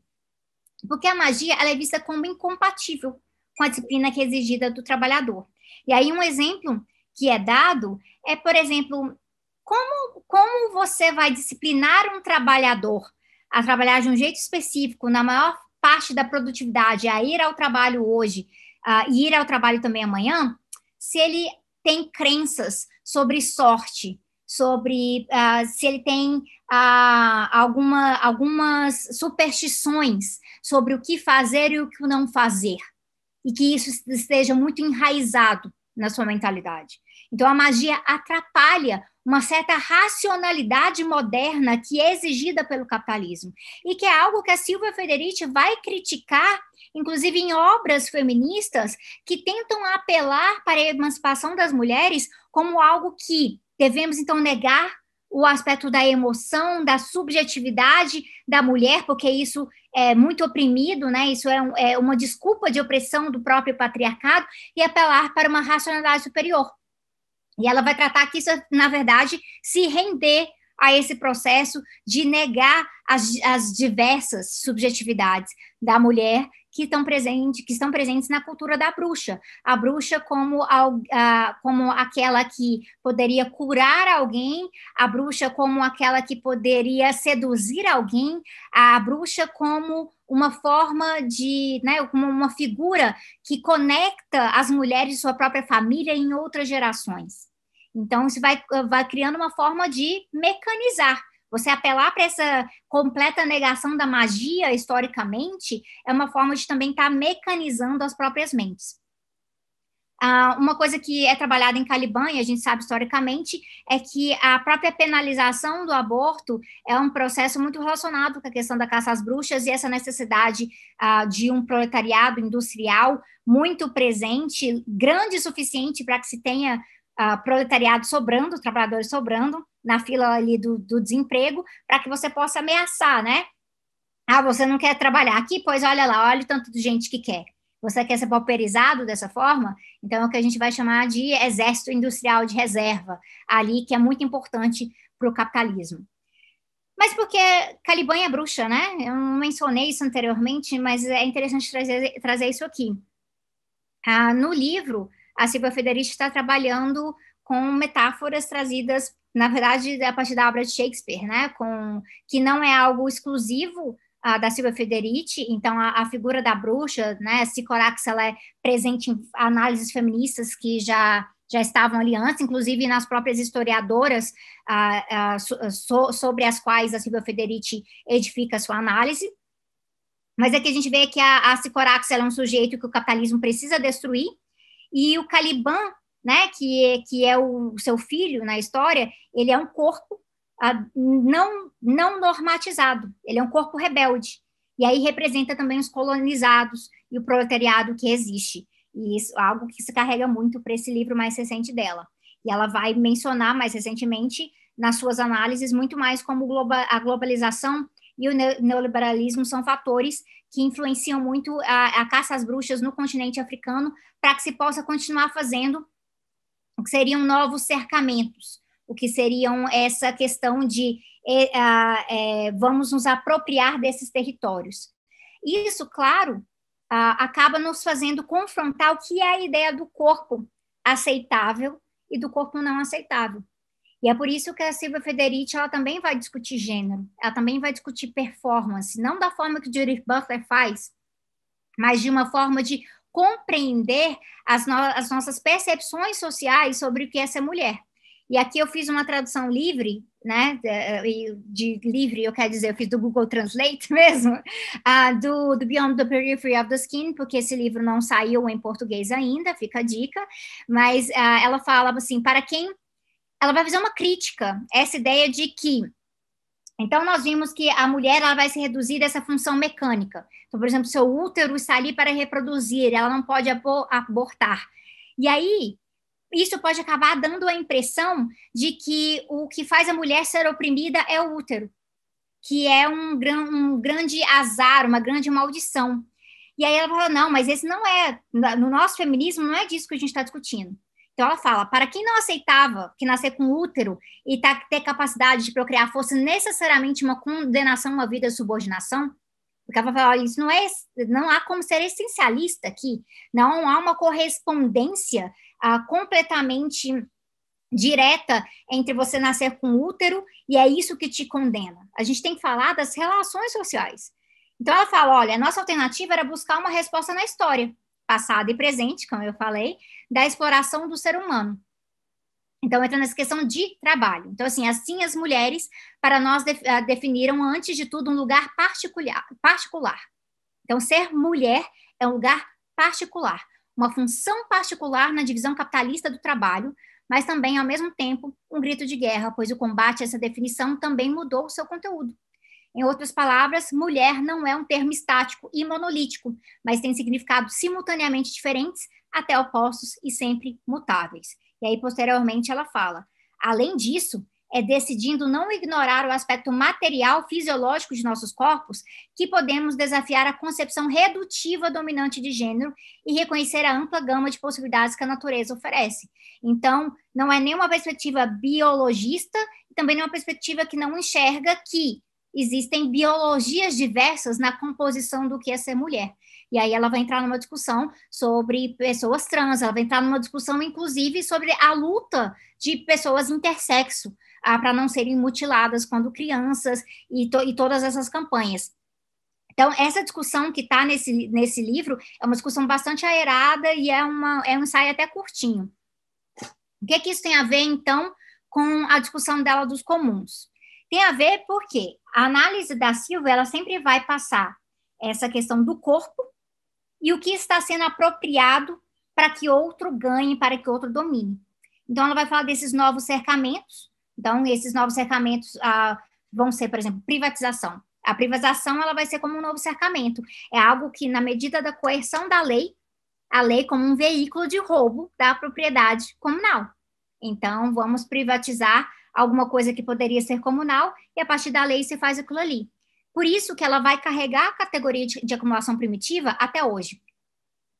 porque a magia ela é vista como incompatível com a disciplina que é exigida do trabalhador. E aí, um exemplo que é dado é, por exemplo, como, como você vai disciplinar um trabalhador a trabalhar de um jeito específico, na maior parte da produtividade, a ir ao trabalho hoje uh, e ir ao trabalho também amanhã, se ele tem crenças sobre sorte, sobre uh, se ele tem uh, alguma, algumas superstições sobre o que fazer e o que não fazer e que isso esteja muito enraizado na sua mentalidade. Então, a magia atrapalha uma certa racionalidade moderna que é exigida pelo capitalismo e que é algo que a Silvia Federici vai criticar, inclusive em obras feministas que tentam apelar para a emancipação das mulheres como algo que devemos então negar o aspecto da emoção, da subjetividade da mulher, porque isso é muito oprimido, né? Isso é, um, é uma desculpa de opressão do próprio patriarcado e apelar para uma racionalidade superior. E ela vai tratar que isso, é, na verdade, se render a esse processo de negar as, as diversas subjetividades, da mulher que estão presentes, que estão presentes na cultura da bruxa. A bruxa como, a, a, como aquela que poderia curar alguém, a bruxa como aquela que poderia seduzir alguém, a bruxa como uma forma de, né, como uma figura que conecta as mulheres de sua própria família em outras gerações. Então, isso vai, vai criando uma forma de mecanizar você apelar para essa completa negação da magia historicamente é uma forma de também estar tá mecanizando as próprias mentes. Ah, uma coisa que é trabalhada em Caliban, e a gente sabe historicamente, é que a própria penalização do aborto é um processo muito relacionado com a questão da caça às bruxas e essa necessidade ah, de um proletariado industrial muito presente, grande o suficiente para que se tenha ah, proletariado sobrando, trabalhadores sobrando na fila ali do, do desemprego, para que você possa ameaçar, né? Ah, você não quer trabalhar aqui? Pois olha lá, olha o tanto de gente que quer. Você quer ser pauperizado dessa forma? Então é o que a gente vai chamar de exército industrial de reserva, ali que é muito importante para o capitalismo. Mas porque Caliban é bruxa, né? Eu não mencionei isso anteriormente, mas é interessante trazer, trazer isso aqui. Ah, no livro, a Silvia Federici está trabalhando com metáforas trazidas na verdade, é a partir da obra de Shakespeare, né, com que não é algo exclusivo uh, da Silvia Federici, então a, a, figura da bruxa, né, Sicorax, ela é presente em análises feministas que já já estavam ali antes, inclusive nas próprias historiadoras uh, uh, so, sobre as quais a Silvia Federici edifica sua análise. Mas é que a gente vê que a, a Sicorax é um sujeito que o capitalismo precisa destruir, e o Caliban né, que, é, que é o seu filho na história, ele é um corpo ah, não, não normatizado, ele é um corpo rebelde. E aí representa também os colonizados e o proletariado que existe. E isso é algo que se carrega muito para esse livro mais recente dela. E ela vai mencionar mais recentemente, nas suas análises, muito mais como a globalização e o neoliberalismo são fatores que influenciam muito a, a caça às bruxas no continente africano para que se possa continuar fazendo o que seriam novos cercamentos, o que seriam essa questão de é, é, vamos nos apropriar desses territórios. Isso, claro, acaba nos fazendo confrontar o que é a ideia do corpo aceitável e do corpo não aceitável. E é por isso que a Silvia Federici ela também vai discutir gênero, ela também vai discutir performance, não da forma que Judith Butler faz, mas de uma forma de compreender as, no as nossas percepções sociais sobre o que é ser mulher. E aqui eu fiz uma tradução livre, né? De, de livre, eu quero dizer, eu fiz do Google Translate mesmo, uh, do, do, Beyond the Periphery of the Skin, porque esse livro não saiu em português ainda, fica a dica. Mas uh, ela fala assim: para quem. Ela vai fazer uma crítica, essa ideia de que então, nós vimos que a mulher ela vai se reduzir dessa função mecânica. Então, por exemplo, seu útero está ali para reproduzir, ela não pode abortar. E aí, isso pode acabar dando a impressão de que o que faz a mulher ser oprimida é o útero, que é um, um grande azar, uma grande maldição. E aí ela falou: não, mas esse não é, no nosso feminismo, não é disso que a gente está discutindo. Então ela fala: para quem não aceitava que nascer com útero e tá, ter capacidade de procriar fosse necessariamente uma condenação a uma vida de subordinação, porque ela fala: olha, isso não é, não há como ser essencialista aqui, não há uma correspondência ah, completamente direta entre você nascer com útero e é isso que te condena. A gente tem que falar das relações sociais. Então ela fala: olha, a nossa alternativa era buscar uma resposta na história passado e presente, como eu falei, da exploração do ser humano. Então, entra nessa questão de trabalho. Então, assim, assim as mulheres, para nós, ah, definiram, antes de tudo, um lugar particular. particular. Então, ser mulher é um lugar particular, uma função particular na divisão capitalista do trabalho, mas também, ao mesmo tempo, um grito de guerra, pois o combate a essa definição também mudou o seu conteúdo. Em outras palavras, mulher não é um termo estático e monolítico, mas tem significados simultaneamente diferentes, até opostos e sempre mutáveis. E aí, posteriormente, ela fala: além disso, é decidindo não ignorar o aspecto material fisiológico de nossos corpos que podemos desafiar a concepção redutiva dominante de gênero e reconhecer a ampla gama de possibilidades que a natureza oferece. Então, não é nenhuma perspectiva biologista, também não é uma perspectiva que não enxerga que existem biologias diversas na composição do que é ser mulher. E aí ela vai entrar numa discussão sobre pessoas trans, ela vai entrar numa discussão, inclusive, sobre a luta de pessoas intersexo ah, para não serem mutiladas quando crianças e, to e todas essas campanhas. Então, essa discussão que está nesse, nesse livro é uma discussão bastante aerada e é, uma, é um ensaio até curtinho. O que, é que isso tem a ver, então, com a discussão dela dos comuns? Tem a ver porque a análise da Silva ela sempre vai passar essa questão do corpo e o que está sendo apropriado para que outro ganhe, para que outro domine. Então, ela vai falar desses novos cercamentos. Então, esses novos cercamentos ah, vão ser, por exemplo, privatização. A privatização ela vai ser como um novo cercamento. É algo que, na medida da coerção da lei, a lei como um veículo de roubo da propriedade comunal. Então, vamos privatizar alguma coisa que poderia ser comunal, e a partir da lei se faz aquilo ali. Por isso que ela vai carregar a categoria de, de acumulação primitiva até hoje.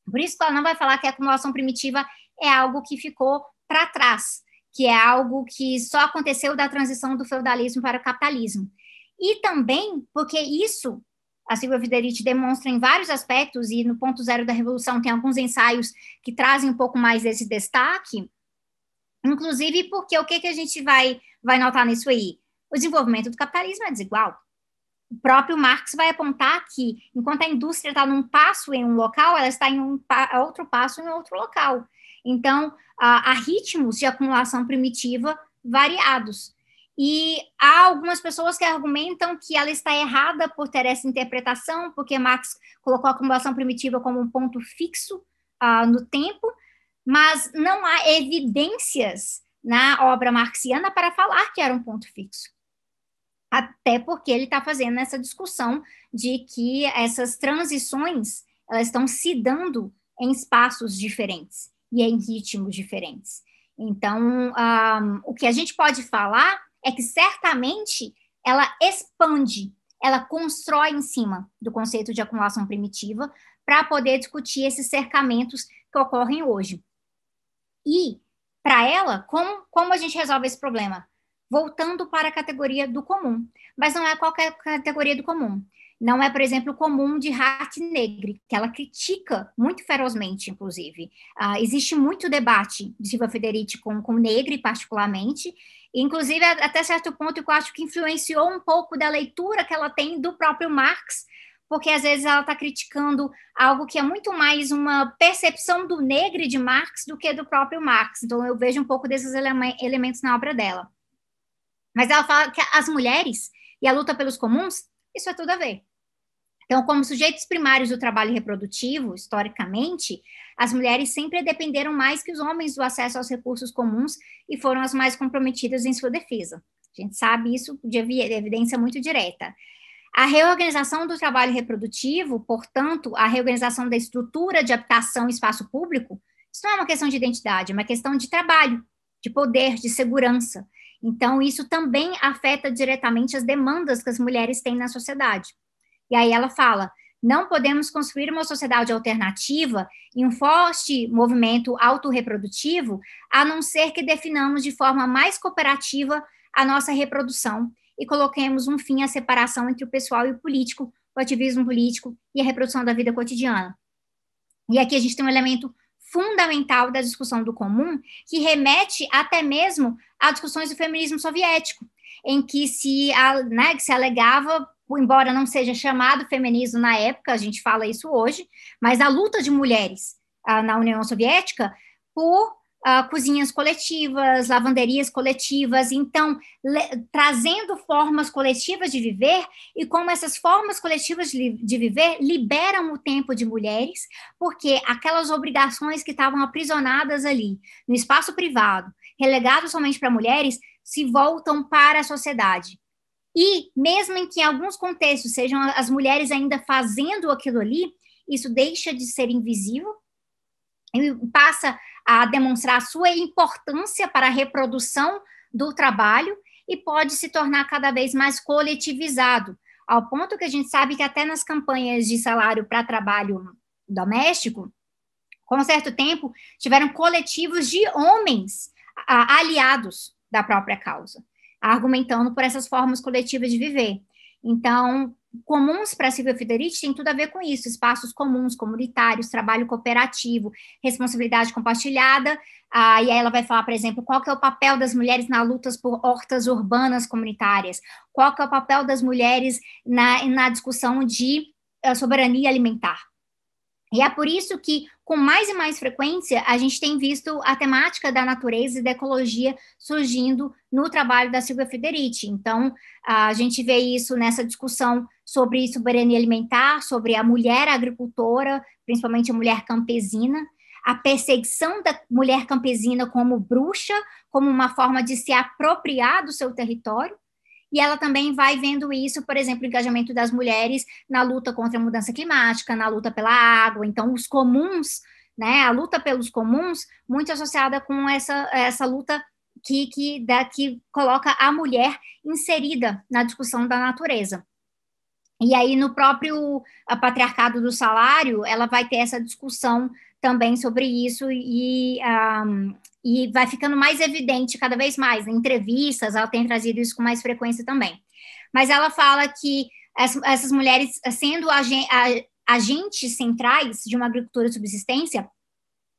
Por isso que ela não vai falar que a acumulação primitiva é algo que ficou para trás, que é algo que só aconteceu da transição do feudalismo para o capitalismo. E também porque isso a Silvia Federici demonstra em vários aspectos, e no ponto zero da Revolução tem alguns ensaios que trazem um pouco mais desse destaque, Inclusive, porque o que, que a gente vai, vai notar nisso aí? O desenvolvimento do capitalismo é desigual. O próprio Marx vai apontar que, enquanto a indústria está num passo em um local, ela está em um pa outro passo em outro local. Então, há ritmos de acumulação primitiva variados. E há algumas pessoas que argumentam que ela está errada por ter essa interpretação, porque Marx colocou a acumulação primitiva como um ponto fixo uh, no tempo, mas não há evidências na obra marxiana para falar que era um ponto fixo. Até porque ele está fazendo essa discussão de que essas transições elas estão se dando em espaços diferentes e em ritmos diferentes. Então, um, o que a gente pode falar é que certamente ela expande, ela constrói em cima do conceito de acumulação primitiva para poder discutir esses cercamentos que ocorrem hoje. E, para ela, como, como a gente resolve esse problema? Voltando para a categoria do comum. Mas não é qualquer categoria do comum. Não é, por exemplo, o comum de Hartnegre, que ela critica muito ferozmente, inclusive. Uh, existe muito debate de Silva Federici com, com Negre, particularmente, inclusive até certo ponto eu acho que influenciou um pouco da leitura que ela tem do próprio Marx porque às vezes ela está criticando algo que é muito mais uma percepção do negro de Marx do que do próprio Marx. Então eu vejo um pouco desses elementos na obra dela. Mas ela fala que as mulheres e a luta pelos comuns, isso é tudo a ver. Então, como sujeitos primários do trabalho reprodutivo, historicamente, as mulheres sempre dependeram mais que os homens do acesso aos recursos comuns e foram as mais comprometidas em sua defesa. A gente sabe isso de evidência muito direta. A reorganização do trabalho reprodutivo, portanto, a reorganização da estrutura de habitação e espaço público, isso não é uma questão de identidade, é uma questão de trabalho, de poder, de segurança. Então, isso também afeta diretamente as demandas que as mulheres têm na sociedade. E aí ela fala: não podemos construir uma sociedade alternativa e um forte movimento autorreprodutivo, a não ser que definamos de forma mais cooperativa a nossa reprodução e coloquemos um fim à separação entre o pessoal e o político, o ativismo político e a reprodução da vida cotidiana. E aqui a gente tem um elemento fundamental da discussão do comum, que remete até mesmo a discussões do feminismo soviético, em que se, né, que se alegava, embora não seja chamado feminismo na época, a gente fala isso hoje, mas a luta de mulheres ah, na União Soviética por uh, cozinhas coletivas, lavanderias coletivas, então trazendo formas coletivas de viver e como essas formas coletivas de, de viver liberam o tempo de mulheres, porque aquelas obrigações que estavam aprisionadas ali no espaço privado, relegado somente para mulheres, se voltam para a sociedade. E, mesmo em que em alguns contextos sejam as mulheres ainda fazendo aquilo ali, isso deixa de ser invisível e passa a demonstrar a sua importância para a reprodução do trabalho e pode se tornar cada vez mais coletivizado, ao ponto que a gente sabe que até nas campanhas de salário para trabalho doméstico, com um certo tempo, tiveram coletivos de homens aliados da própria causa, argumentando por essas formas coletivas de viver. Então, comuns para Silvia Federici tem tudo a ver com isso, espaços comuns, comunitários, trabalho cooperativo, responsabilidade compartilhada, ah, e aí ela vai falar, por exemplo, qual que é o papel das mulheres na luta por hortas urbanas comunitárias, qual que é o papel das mulheres na, na discussão de eh, soberania alimentar, e é por isso que, com mais e mais frequência, a gente tem visto a temática da natureza e da ecologia surgindo no trabalho da Silvia Federici. Então, a gente vê isso nessa discussão sobre soberania alimentar, sobre a mulher agricultora, principalmente a mulher campesina, a perseguição da mulher campesina como bruxa, como uma forma de se apropriar do seu território e ela também vai vendo isso, por exemplo, o engajamento das mulheres na luta contra a mudança climática, na luta pela água, então os comuns, né, a luta pelos comuns, muito associada com essa, essa luta que, que, da, que coloca a mulher inserida na discussão da natureza. E aí, no próprio ah, patriarcado do salário, ela vai ter essa discussão também sobre isso e, um, ah, e vai ficando mais evidente cada vez mais. Em entrevistas, ela tem trazido isso com mais frequência também. Mas ela fala que as, essas mulheres, eh, sendo agen, a, agentes centrais de uma agricultura de subsistência,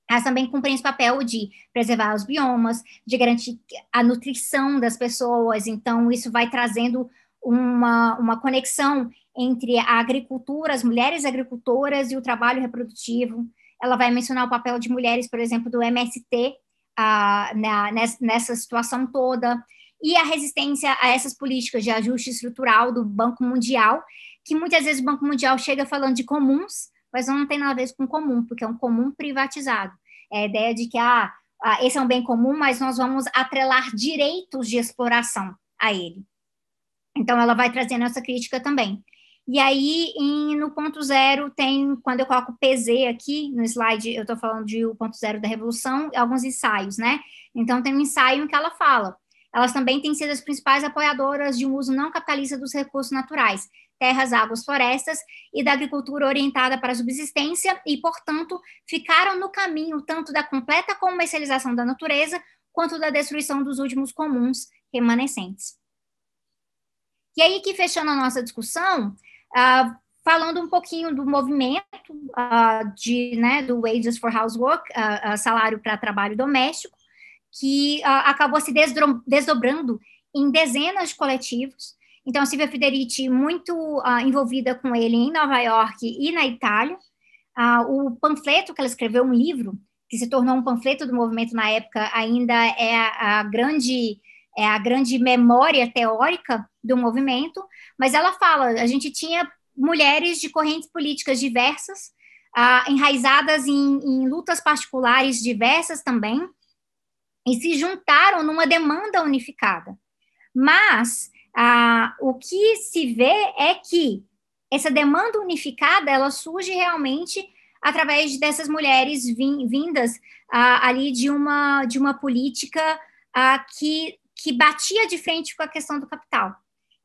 elas também cumprem esse papel de preservar os biomas, de garantir a nutrição das pessoas. Então, isso vai trazendo uma, uma conexão entre a agricultura, as mulheres agricultoras e o trabalho reprodutivo ela vai mencionar o papel de mulheres, por exemplo, do MST na, nessa situação toda, e a resistência a essas políticas de ajuste estrutural do Banco Mundial, que muitas vezes o Banco Mundial chega falando de comuns, mas não tem nada a ver com comum, porque é um comum privatizado. É a ideia de que ah, ah esse é um bem comum, mas nós vamos atrelar direitos de exploração a ele. Então, ela vai trazendo essa crítica também. E aí, em, no ponto zero, tem, quando eu coloco PZ aqui no slide, eu estou falando de o ponto zero da revolução, alguns ensaios, né? Então, tem um ensaio em que ela fala. Elas também têm sido as principais apoiadoras de um uso não capitalista dos recursos naturais, terras, águas, florestas e da agricultura orientada para a subsistência e, portanto, ficaram no caminho tanto da completa comercialização da natureza quanto da destruição dos últimos comuns remanescentes. E aí que fechando a nossa discussão, ah, falando um pouquinho do movimento uh, de, né, do Wages for Housework, uh, salário para trabalho doméstico, que acabou se desdobrando em dezenas de coletivos. Então, a Silvia Federici, muito envolvida com ele em Nova York e na Itália. o panfleto que ela escreveu, um livro, que se tornou um panfleto do movimento na época, ainda é a, grande é a grande memória teórica do movimento, mas ela fala: a gente tinha mulheres de correntes políticas diversas, ah, enraizadas em, em lutas particulares diversas também, e se juntaram numa demanda unificada. Mas ah, o que se vê é que essa demanda unificada ela surge realmente através dessas mulheres vindas ah, ali de uma de uma política ah, que que batia de frente com a questão do capital.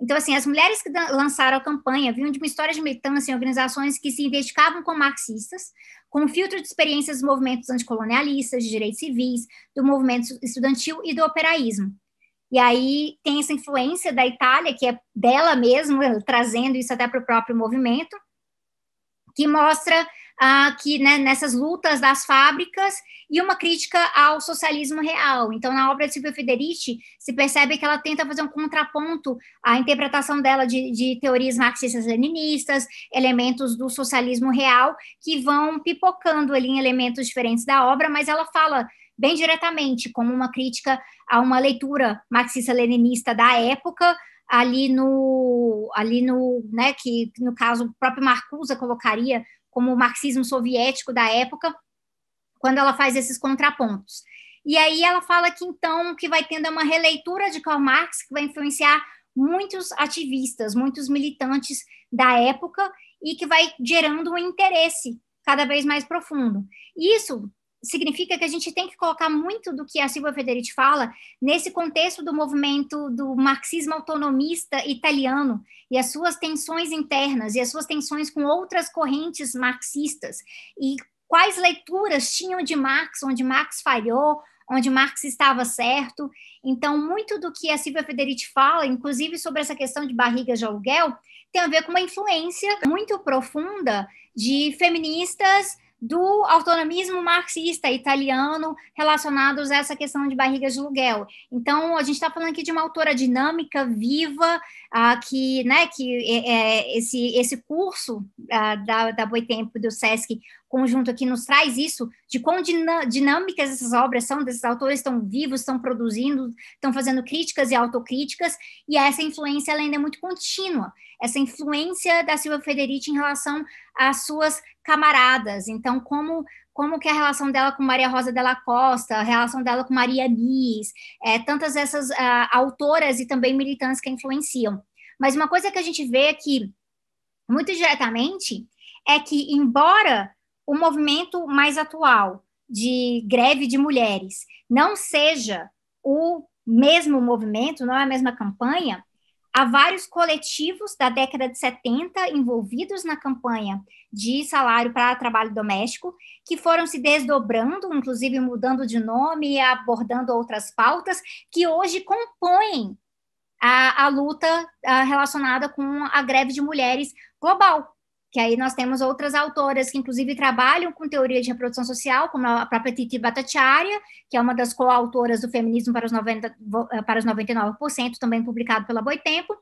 Então, assim, as mulheres que lançaram a campanha vinham de uma história de militância em organizações que se identificavam com marxistas, com filtro de experiências dos movimentos anticolonialistas, de direitos civis, do movimento estudantil e do operaísmo. E aí tem essa influência da Itália, que é dela mesma, trazendo isso até para o próprio movimento, que mostra uh, que né, nessas lutas das fábricas e uma crítica ao socialismo real. Então, na obra de Silvia Federici, se percebe que ela tenta fazer um contraponto à interpretação dela de, de teorias marxistas-leninistas, elementos do socialismo real, que vão pipocando ali em elementos diferentes da obra, mas ela fala bem diretamente, como uma crítica a uma leitura marxista-leninista da época, ali no, ali no, né, que no caso o próprio Marcusa colocaria como o marxismo soviético da época, quando ela faz esses contrapontos. E aí ela fala que então que vai tendo é uma releitura de Karl Marx que vai influenciar muitos ativistas, muitos militantes da época e que vai gerando um interesse cada vez mais profundo. Isso significa que a gente tem que colocar muito do que a Silvia Federici fala nesse contexto do movimento do marxismo autonomista italiano e as suas tensões internas e as suas tensões com outras correntes marxistas e quais leituras tinham de Marx, onde Marx falhou, onde Marx estava certo. Então, muito do que a Silvia Federici fala, inclusive sobre essa questão de barrigas de aluguel, tem a ver com uma influência muito profunda de feministas do autonomismo marxista italiano relacionados a essa questão de barrigas de aluguel. Então, a gente está falando aqui de uma autora dinâmica, viva, uh, que, né, que é, é esse, esse curso uh, da, da Boitempo, do SESC, conjunto aqui, nos traz isso, de quão dinâmicas essas obras são, desses autores estão vivos, estão produzindo, estão fazendo críticas e autocríticas, e essa influência ainda é muito contínua essa influência da Silvia Federici em relação às suas camaradas. Então, como como que é a relação dela com Maria Rosa Della Costa, a relação dela com Maria Miss, é, tantas essas uh, autoras e também militantes que a influenciam. Mas uma coisa que a gente vê aqui, muito diretamente, é que, embora o movimento mais atual de greve de mulheres não seja o mesmo movimento, não é a mesma campanha, Há vários coletivos da década de 70 envolvidos na campanha de salário para trabalho doméstico, que foram se desdobrando, inclusive mudando de nome e abordando outras pautas, que hoje compõem a, a luta a, relacionada com a greve de mulheres global que aí nós temos outras autoras que, inclusive, trabalham com teoria de reprodução social, como a própria Titi Bhattacharya, que é uma das coautoras do Feminismo para os, 90, eh, para os 99%, também publicado pela Boitempo,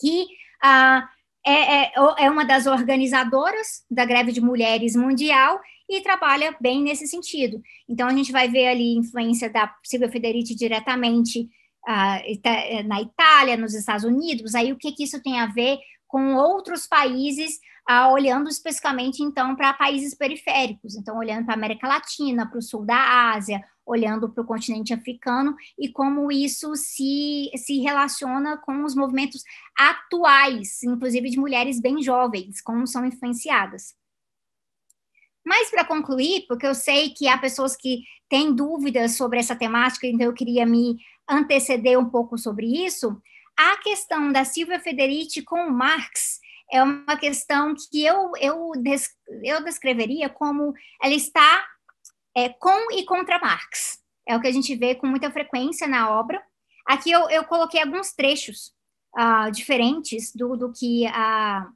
que ah, é, é, é uma das organizadoras da greve de mulheres mundial e trabalha bem nesse sentido. Então, a gente vai ver ali influência da Silvia Federici diretamente ah, eh, na Itália, nos Estados Unidos, aí o que, que isso tem a ver com outros países, ah, olhando especificamente então para países periféricos, então olhando para a América Latina, para o sul da Ásia, olhando para o continente africano e como isso se, se relaciona com os movimentos atuais, inclusive de mulheres bem jovens, como são influenciadas. Mas para concluir, porque eu sei que há pessoas que têm dúvidas sobre essa temática, então eu queria me anteceder um pouco sobre isso. A questão da Silvia Federici com Marx é uma questão que eu, eu, des, eu descreveria como ela está é, com e contra Marx. É o que a gente vê com muita frequência na obra. Aqui eu, eu coloquei alguns trechos uh, diferentes do, do que a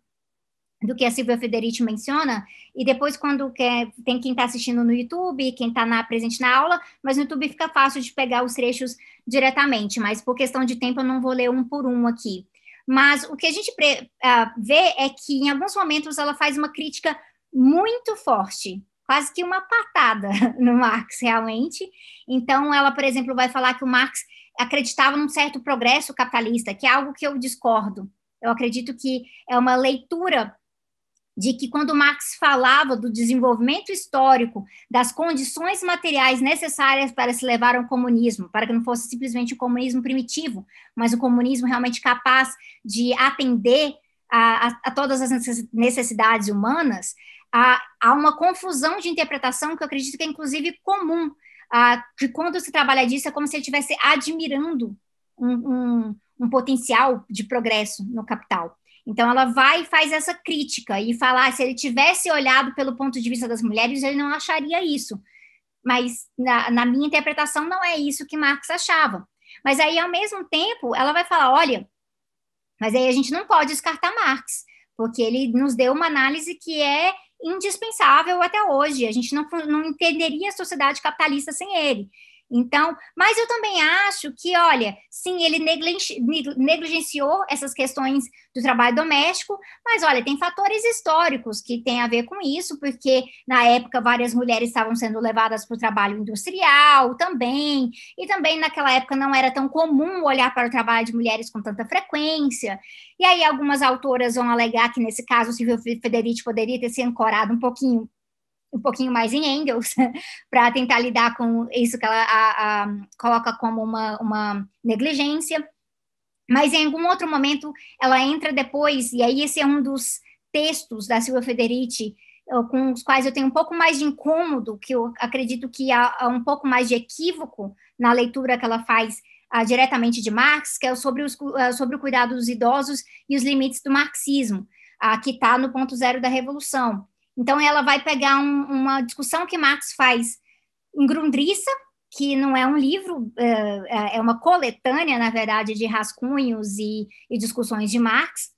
do que a Silvia Federici menciona, e depois quando quer, tem quem está assistindo no YouTube, quem está na, presente na aula, mas no YouTube fica fácil de pegar os trechos diretamente, mas por questão de tempo eu não vou ler um por um aqui. Mas o que a gente pre, uh, vê é que em alguns momentos ela faz uma crítica muito forte, quase que uma patada no Marx, realmente. Então ela, por exemplo, vai falar que o Marx acreditava num certo progresso capitalista, que é algo que eu discordo. Eu acredito que é uma leitura de que quando Marx falava do desenvolvimento histórico, das condições materiais necessárias para se levar ao comunismo, para que não fosse simplesmente o comunismo primitivo, mas o comunismo realmente capaz de atender a, a, a todas as necessidades humanas, há, há uma confusão de interpretação que eu acredito que é inclusive comum, que quando se trabalha disso é como se ele estivesse admirando um, um, um potencial de progresso no capital. Então ela vai e faz essa crítica e falar ah, se ele tivesse olhado pelo ponto de vista das mulheres, ele não acharia isso. Mas na, na minha interpretação não é isso que Marx achava. Mas aí ao mesmo tempo ela vai falar, olha, mas aí a gente não pode descartar Marx, porque ele nos deu uma análise que é indispensável até hoje. A gente não, não entenderia a sociedade capitalista sem ele. Então, mas eu também acho que, olha, sim, ele negligenciou essas questões do trabalho doméstico, mas olha, tem fatores históricos que têm a ver com isso, porque na época várias mulheres estavam sendo levadas para o trabalho industrial também, e também naquela época não era tão comum olhar para o trabalho de mulheres com tanta frequência. E aí algumas autoras vão alegar que nesse caso o Silvio Federici poderia ter se ancorado um pouquinho um pouquinho mais em Engels para tentar lidar com isso que ela a, a, coloca como uma, uma negligência. Mas em algum outro momento ela entra depois, e aí esse é um dos textos da Silvia Federici eh, com os quais eu tenho um pouco mais de incômodo, que eu acredito que há, um pouco mais de equívoco na leitura que ela faz uh, diretamente de Marx, que é sobre, os, uh, sobre o cuidado dos idosos e os limites do marxismo, uh, que está no ponto zero da revolução. Então, ela vai pegar um, uma discussão que Marx faz em Grundrisse, que não é um livro, é, é, é uma coletânea, na verdade, de rascunhos e, e discussões de Marx.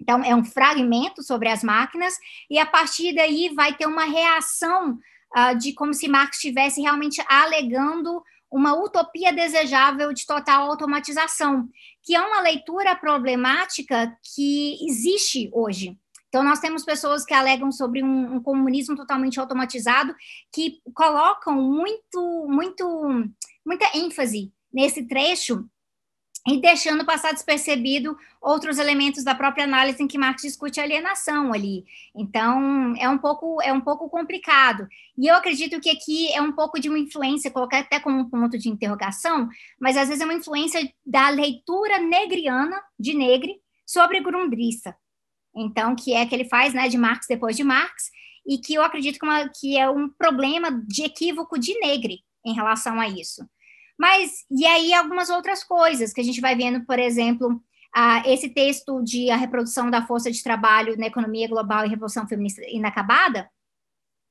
Então, é um fragmento sobre as máquinas, e a partir daí vai ter uma reação uh, de como se Marx estivesse realmente alegando uma utopia desejável de total automatização, que é uma leitura problemática que existe hoje. Então, nós temos pessoas que alegam sobre um, um comunismo totalmente automatizado, que colocam muito, muito, muita ênfase nesse trecho e deixando passar despercebido outros elementos da própria análise em que Marx discute alienação ali. Então, é um pouco é um pouco complicado. E eu acredito que aqui é um pouco de uma influência, colocar até como um ponto de interrogação, mas às vezes é uma influência da leitura negriana de Negri sobre Grundrisse então que é que ele faz, né, de Marx depois de Marx, e que eu acredito que, uma, que é um problema de equívoco de Negre em relação a isso. Mas, e aí algumas outras coisas que a gente vai vendo, por exemplo, ah, esse texto de A Reprodução da Força de Trabalho na Economia Global e Revolução Feminista Inacabada,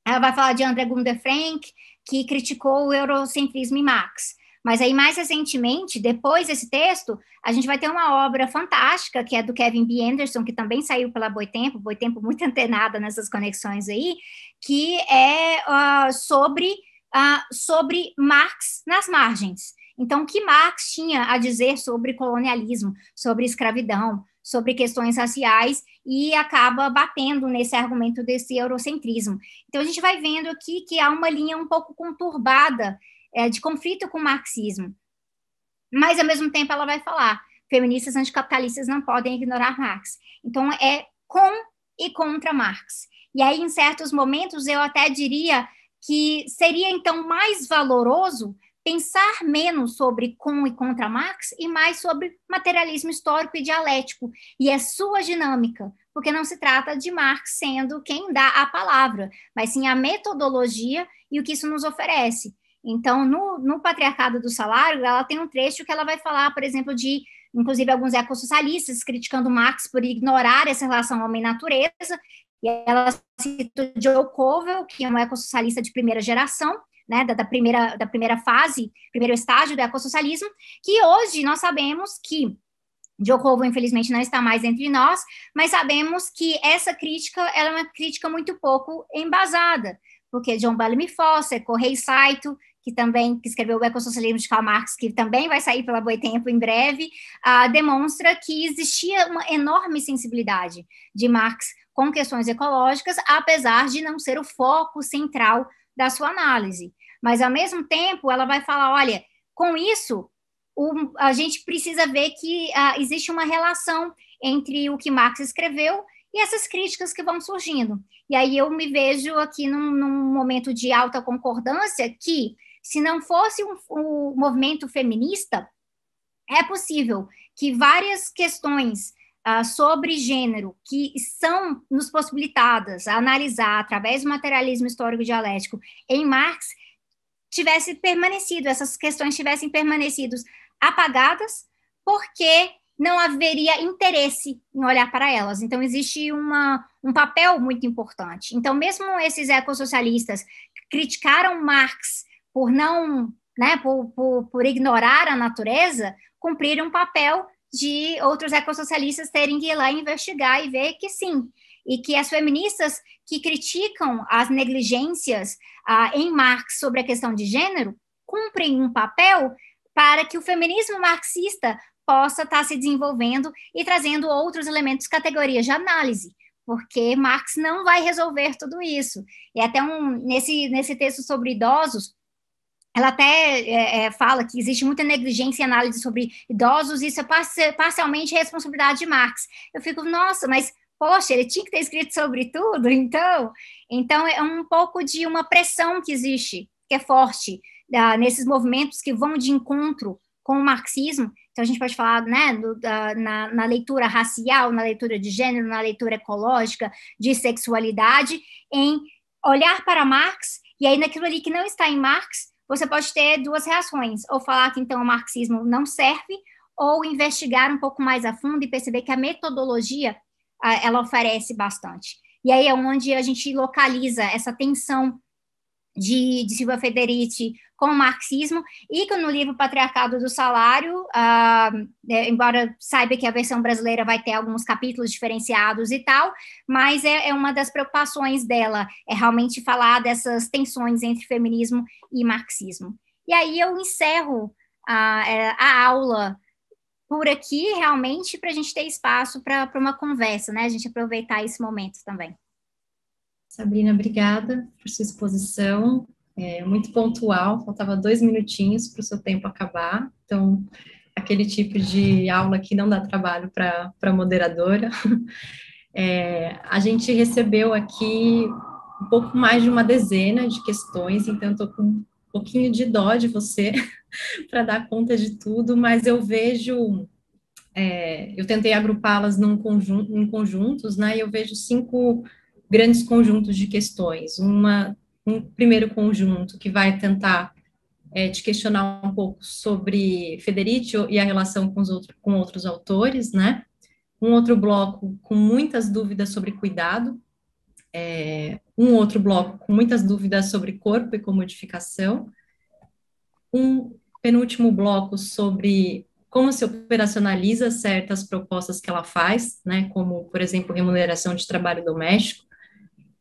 ela vai falar de André Gunder Frank, que criticou o eurocentrismo em Marx. Mas aí, mais recentemente, depois desse texto, a gente vai ter uma obra fantástica, que é do Kevin B. Anderson, que também saiu pela Boitempo, Boitempo muito antenada nessas conexões aí, que é uh, sobre, uh, sobre Marx nas margens. Então, o que Marx tinha a dizer sobre colonialismo, sobre escravidão, sobre questões raciais e acaba batendo nesse argumento desse eurocentrismo. Então, a gente vai vendo aqui que há uma linha um pouco conturbada é, de conflito com o marxismo. Mas, ao mesmo tempo, ela vai falar: feministas anticapitalistas não podem ignorar Marx. Então, é com e contra Marx. E aí, em certos momentos, eu até diria que seria então mais valoroso pensar menos sobre com e contra Marx e mais sobre materialismo histórico e dialético e a é sua dinâmica, porque não se trata de Marx sendo quem dá a palavra, mas sim a metodologia e o que isso nos oferece. Então, no, no patriarcado do salário, ela tem um trecho que ela vai falar, por exemplo, de inclusive alguns ecossocialistas criticando Marx por ignorar essa relação homem-natureza, e ela cita Joe Covell, que é um ecossocialista de primeira geração, né, da, da, primeira, da primeira fase, primeiro estágio do ecossocialismo, que hoje nós sabemos que Joe infelizmente, não está mais entre nós, mas sabemos que essa crítica é uma crítica muito pouco embasada, porque John Bellamy Foster, Correi Saito, que também que escreveu o ecossocialismo de Karl Marx, que também vai sair pela Boitempo em breve, uh, demonstra que existia uma enorme sensibilidade de Marx com questões ecológicas, apesar de não ser o foco central da sua análise. Mas, ao mesmo tempo, ela vai falar: olha, com isso, o, a gente precisa ver que uh, existe uma relação entre o que Marx escreveu e essas críticas que vão surgindo. E aí eu me vejo aqui num, num momento de alta concordância que, se não fosse um, um movimento feminista, é possível que várias questões uh, sobre gênero que são nos possibilitadas a analisar através do materialismo histórico dialético em Marx tivesse permanecido, essas questões tivessem permanecido apagadas, porque não haveria interesse em olhar para elas. Então, existe uma, um papel muito importante. Então, mesmo esses ecossocialistas criticaram Marx por não, né, por, por, por ignorar a natureza, cumpriram um papel de outros ecossocialistas terem que ir lá investigar e ver que sim, e que as feministas que criticam as negligências ah, em Marx sobre a questão de gênero cumprem um papel para que o feminismo marxista possa estar tá se desenvolvendo e trazendo outros elementos, categorias de análise, porque Marx não vai resolver tudo isso. E até um, nesse, nesse texto sobre idosos, ela até é, é fala que existe muita negligência em análise sobre idosos, e isso é parcialmente responsabilidade de Marx. Eu fico, nossa, mas poxa, ele tinha que ter escrito sobre tudo, então. Então é um pouco de uma pressão que existe, que é forte, da, nesses movimentos que vão de encontro com o marxismo. Então, a gente pode falar né, do, da, na, na, leitura racial, na leitura de gênero, na leitura ecológica, de sexualidade, em olhar para Marx, e aí naquilo ali que não está em Marx, você pode ter duas reações, ou falar que então o marxismo não serve, ou investigar um pouco mais a fundo e perceber que a metodologia ela oferece bastante. E aí é onde a gente localiza essa tensão de, de Silvia Federici com o marxismo, e que no livro Patriarcado do Salário, uh, embora saiba que a versão brasileira vai ter alguns capítulos diferenciados e tal, mas é, é uma das preocupações dela, é realmente falar dessas tensões entre feminismo e marxismo. E aí eu encerro a, ah, é, a aula por aqui, realmente, para a gente ter espaço para uma conversa, né? A gente aproveitar esse momento também. Sabrina, obrigada por sua exposição é, muito pontual, faltava dois minutinhos para o seu tempo acabar, então aquele tipo de aula que não dá trabalho para a moderadora. É, a gente recebeu aqui um pouco mais de uma dezena de questões, então estou com um pouquinho de dó de você para dar conta de tudo, mas eu vejo. É, eu tentei agrupá-las num conjunto, em conjuntos, né? E eu vejo cinco grandes conjuntos de questões. Uma um primeiro conjunto que vai tentar é, te questionar um pouco sobre Federici e a relação com, os outros com outros autores, né? Um outro bloco com muitas dúvidas sobre cuidado, é, um outro bloco com muitas dúvidas sobre corpo e comodificação, um penúltimo bloco sobre como se operacionaliza certas propostas que ela faz, né, como, por exemplo, remuneração de trabalho doméstico,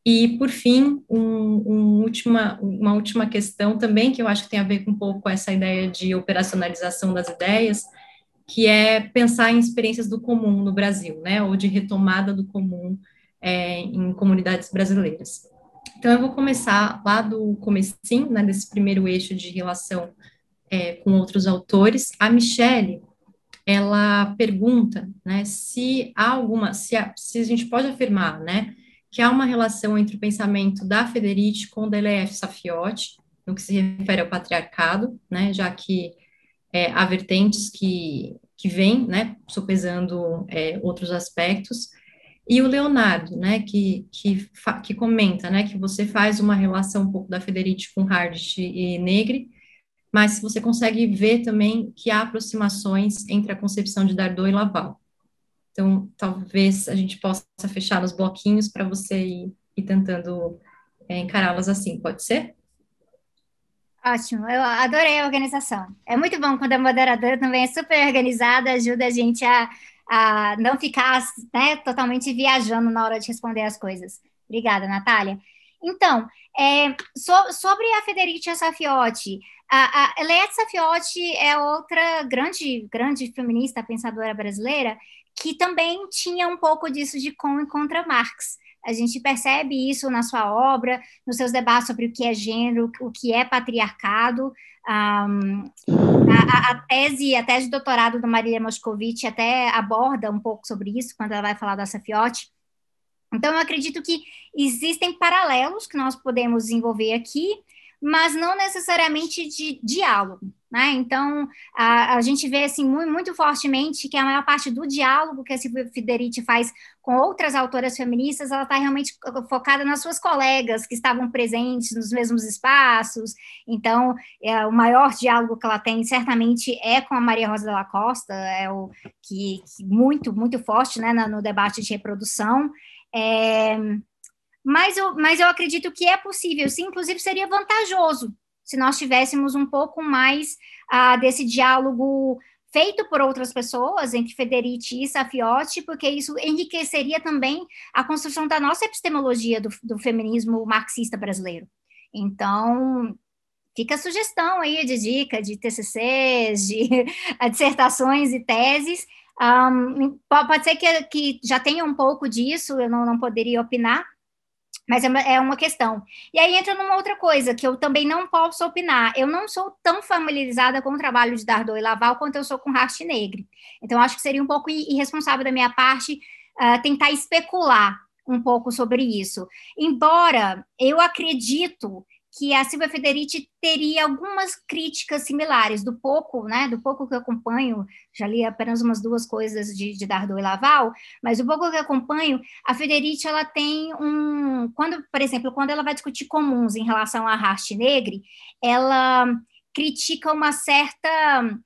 e, por fim, um, um última, uma última questão também, que eu acho que tem a ver com um pouco com essa ideia de operacionalização das ideias, que é pensar em experiências do comum no Brasil, né, ou de retomada do comum é, em comunidades brasileiras. Então, eu vou começar lá do comecinho, né, desse primeiro eixo de relação é, com outros autores. A Michelle, ela pergunta, né, se há alguma, se a, se a gente pode afirmar, né, que há uma relação entre o pensamento da Federici com o DLF Safiotti, no que se refere ao patriarcado, né, já que é, há vertentes que, que vêm, né, sopesando é, outros aspectos, e o Leonardo, né, que, que, que comenta, né, que você faz uma relação um pouco da Federici com Hardt e Negri, mas você consegue ver também que há aproximações entre a concepção de Dardot e Laval. Então, talvez a gente possa fechar os bloquinhos para você ir, ir tentando é, encará-las assim, pode ser? Ótimo, eu adorei a organização. É muito bom quando a moderadora também é super organizada, ajuda a gente a, a não ficar né, totalmente viajando na hora de responder as coisas. Obrigada, Natália. Então, é, so, sobre a Federica Safiotti, a, a Leia Safiotti é outra grande, grande feminista, pensadora brasileira, que também tinha um pouco disso de com e contra Marx. A gente percebe isso na sua obra, nos seus debates sobre o que é gênero, o que é patriarcado. Um, a, a, tese, a tese de doutorado da Marília Moscovici até aborda um pouco sobre isso quando ela vai falar da Safiotti. Então, eu acredito que existem paralelos que nós podemos desenvolver aqui, mas não necessariamente de diálogo. Né? Então, a, a, gente vê assim, muito, muito, fortemente que a maior parte do diálogo que a Silvia Federici faz com outras autoras feministas, ela está realmente focada nas suas colegas que estavam presentes nos mesmos espaços. Então, é, o maior diálogo que ela tem, certamente, é com a Maria Rosa da Costa, é o que, que muito, muito forte né, no, no debate de reprodução. É, mas eu, mas eu acredito que é possível, sim, inclusive seria vantajoso se nós tivéssemos um pouco mais ah, desse diálogo feito por outras pessoas, entre Federici e Safiotti, porque isso enriqueceria também a construção da nossa epistemologia do, do feminismo marxista brasileiro. Então, fica a sugestão aí de dica, de TCCs, de dissertações e teses. Um, pode ser que, que já tenha um pouco disso, eu não, não poderia opinar, mas é uma, é uma, questão. E aí entra numa outra coisa que eu também não posso opinar. Eu não sou tão familiarizada com o trabalho de Dardot e Laval quanto eu sou com raste Hartnegre. Então, acho que seria um pouco irresponsável da minha parte uh, tentar especular um pouco sobre isso. Embora eu acredito que a Silvia Federici teria algumas críticas similares, do pouco, né, do pouco que eu acompanho, já li apenas umas duas coisas de, de e Laval, mas do pouco que eu acompanho, a Federici, ela tem um, quando, por exemplo, quando ela vai discutir comuns em relação à raste negre, ela critica uma certa,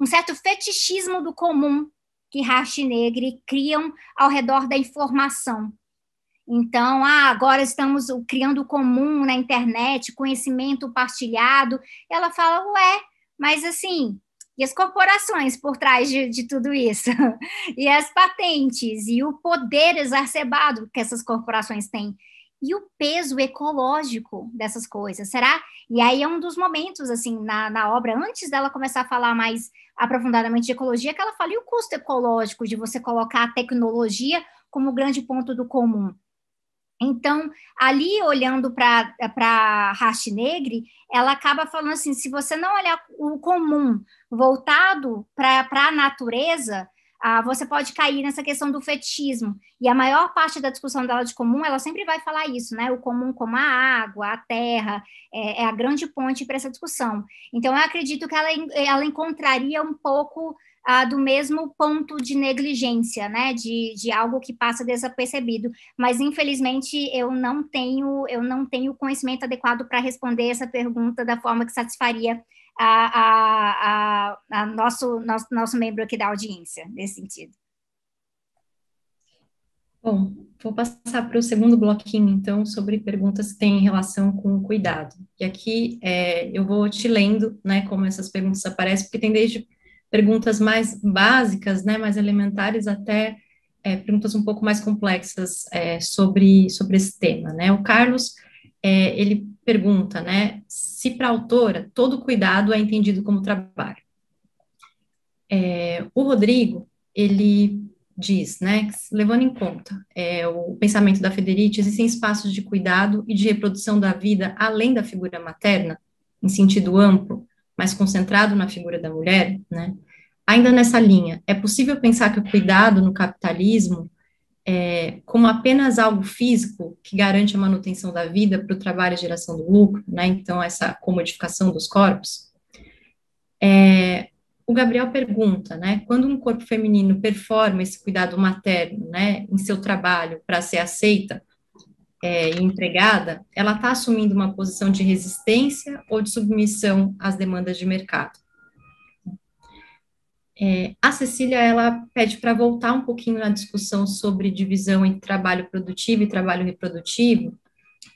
um certo fetichismo do comum que raste negre criam ao redor da informação, então, ah, agora estamos criando o comum na internet, conhecimento partilhado. Ela fala, ué, mas assim, e as corporações por trás de, de, tudo isso, e as patentes, e o poder exacerbado que essas corporações têm, e o peso ecológico dessas coisas, será? E aí é um dos momentos, assim, na, na obra, antes dela começar a falar mais aprofundadamente de ecologia, que ela fala, e o custo ecológico de você colocar a tecnologia como grande ponto do comum? Então, ali olhando para a Negre, ela acaba falando assim: se você não olhar o comum voltado para a natureza, ah, você pode cair nessa questão do fetismo. E a maior parte da discussão dela de comum, ela sempre vai falar isso, né? O comum como a água, a terra, é, é a grande ponte para essa discussão. Então, eu acredito que ela, ela encontraria um pouco ah, do mesmo ponto de negligência, né? De, de algo que passa desapercebido. Mas infelizmente eu não tenho eu não tenho conhecimento adequado para responder essa pergunta da forma que satisfaria a, a, a, a nosso, nosso nosso membro aqui da audiência nesse sentido. Bom, vou passar para o segundo bloquinho, então, sobre perguntas que têm relação com o cuidado. E aqui é, eu vou te lendo, né, como essas perguntas aparecem, porque tem desde perguntas mais básicas, né, mais elementares, até é, perguntas um pouco mais complexas é, sobre, sobre esse tema, né? O Carlos, é, ele pergunta, né, se para a autora todo cuidado é entendido como trabalho. É, o Rodrigo, ele diz, né, que, levando em conta é, o pensamento da Federici, existem espaços de cuidado e de reprodução da vida além da figura materna, em sentido amplo, mas concentrado na figura da mulher, né? Ainda nessa linha, é possível pensar que o cuidado no capitalismo é como apenas algo físico que garante a manutenção da vida para o trabalho e geração do lucro, né? Então, essa comodificação dos corpos. É, o Gabriel pergunta, né? Quando um corpo feminino performa esse cuidado materno, né, em seu trabalho para ser aceita, é, e empregada, ela está assumindo uma posição de resistência ou de submissão às demandas de mercado. É, a Cecília, ela pede para voltar um pouquinho na discussão sobre divisão entre trabalho produtivo e trabalho reprodutivo,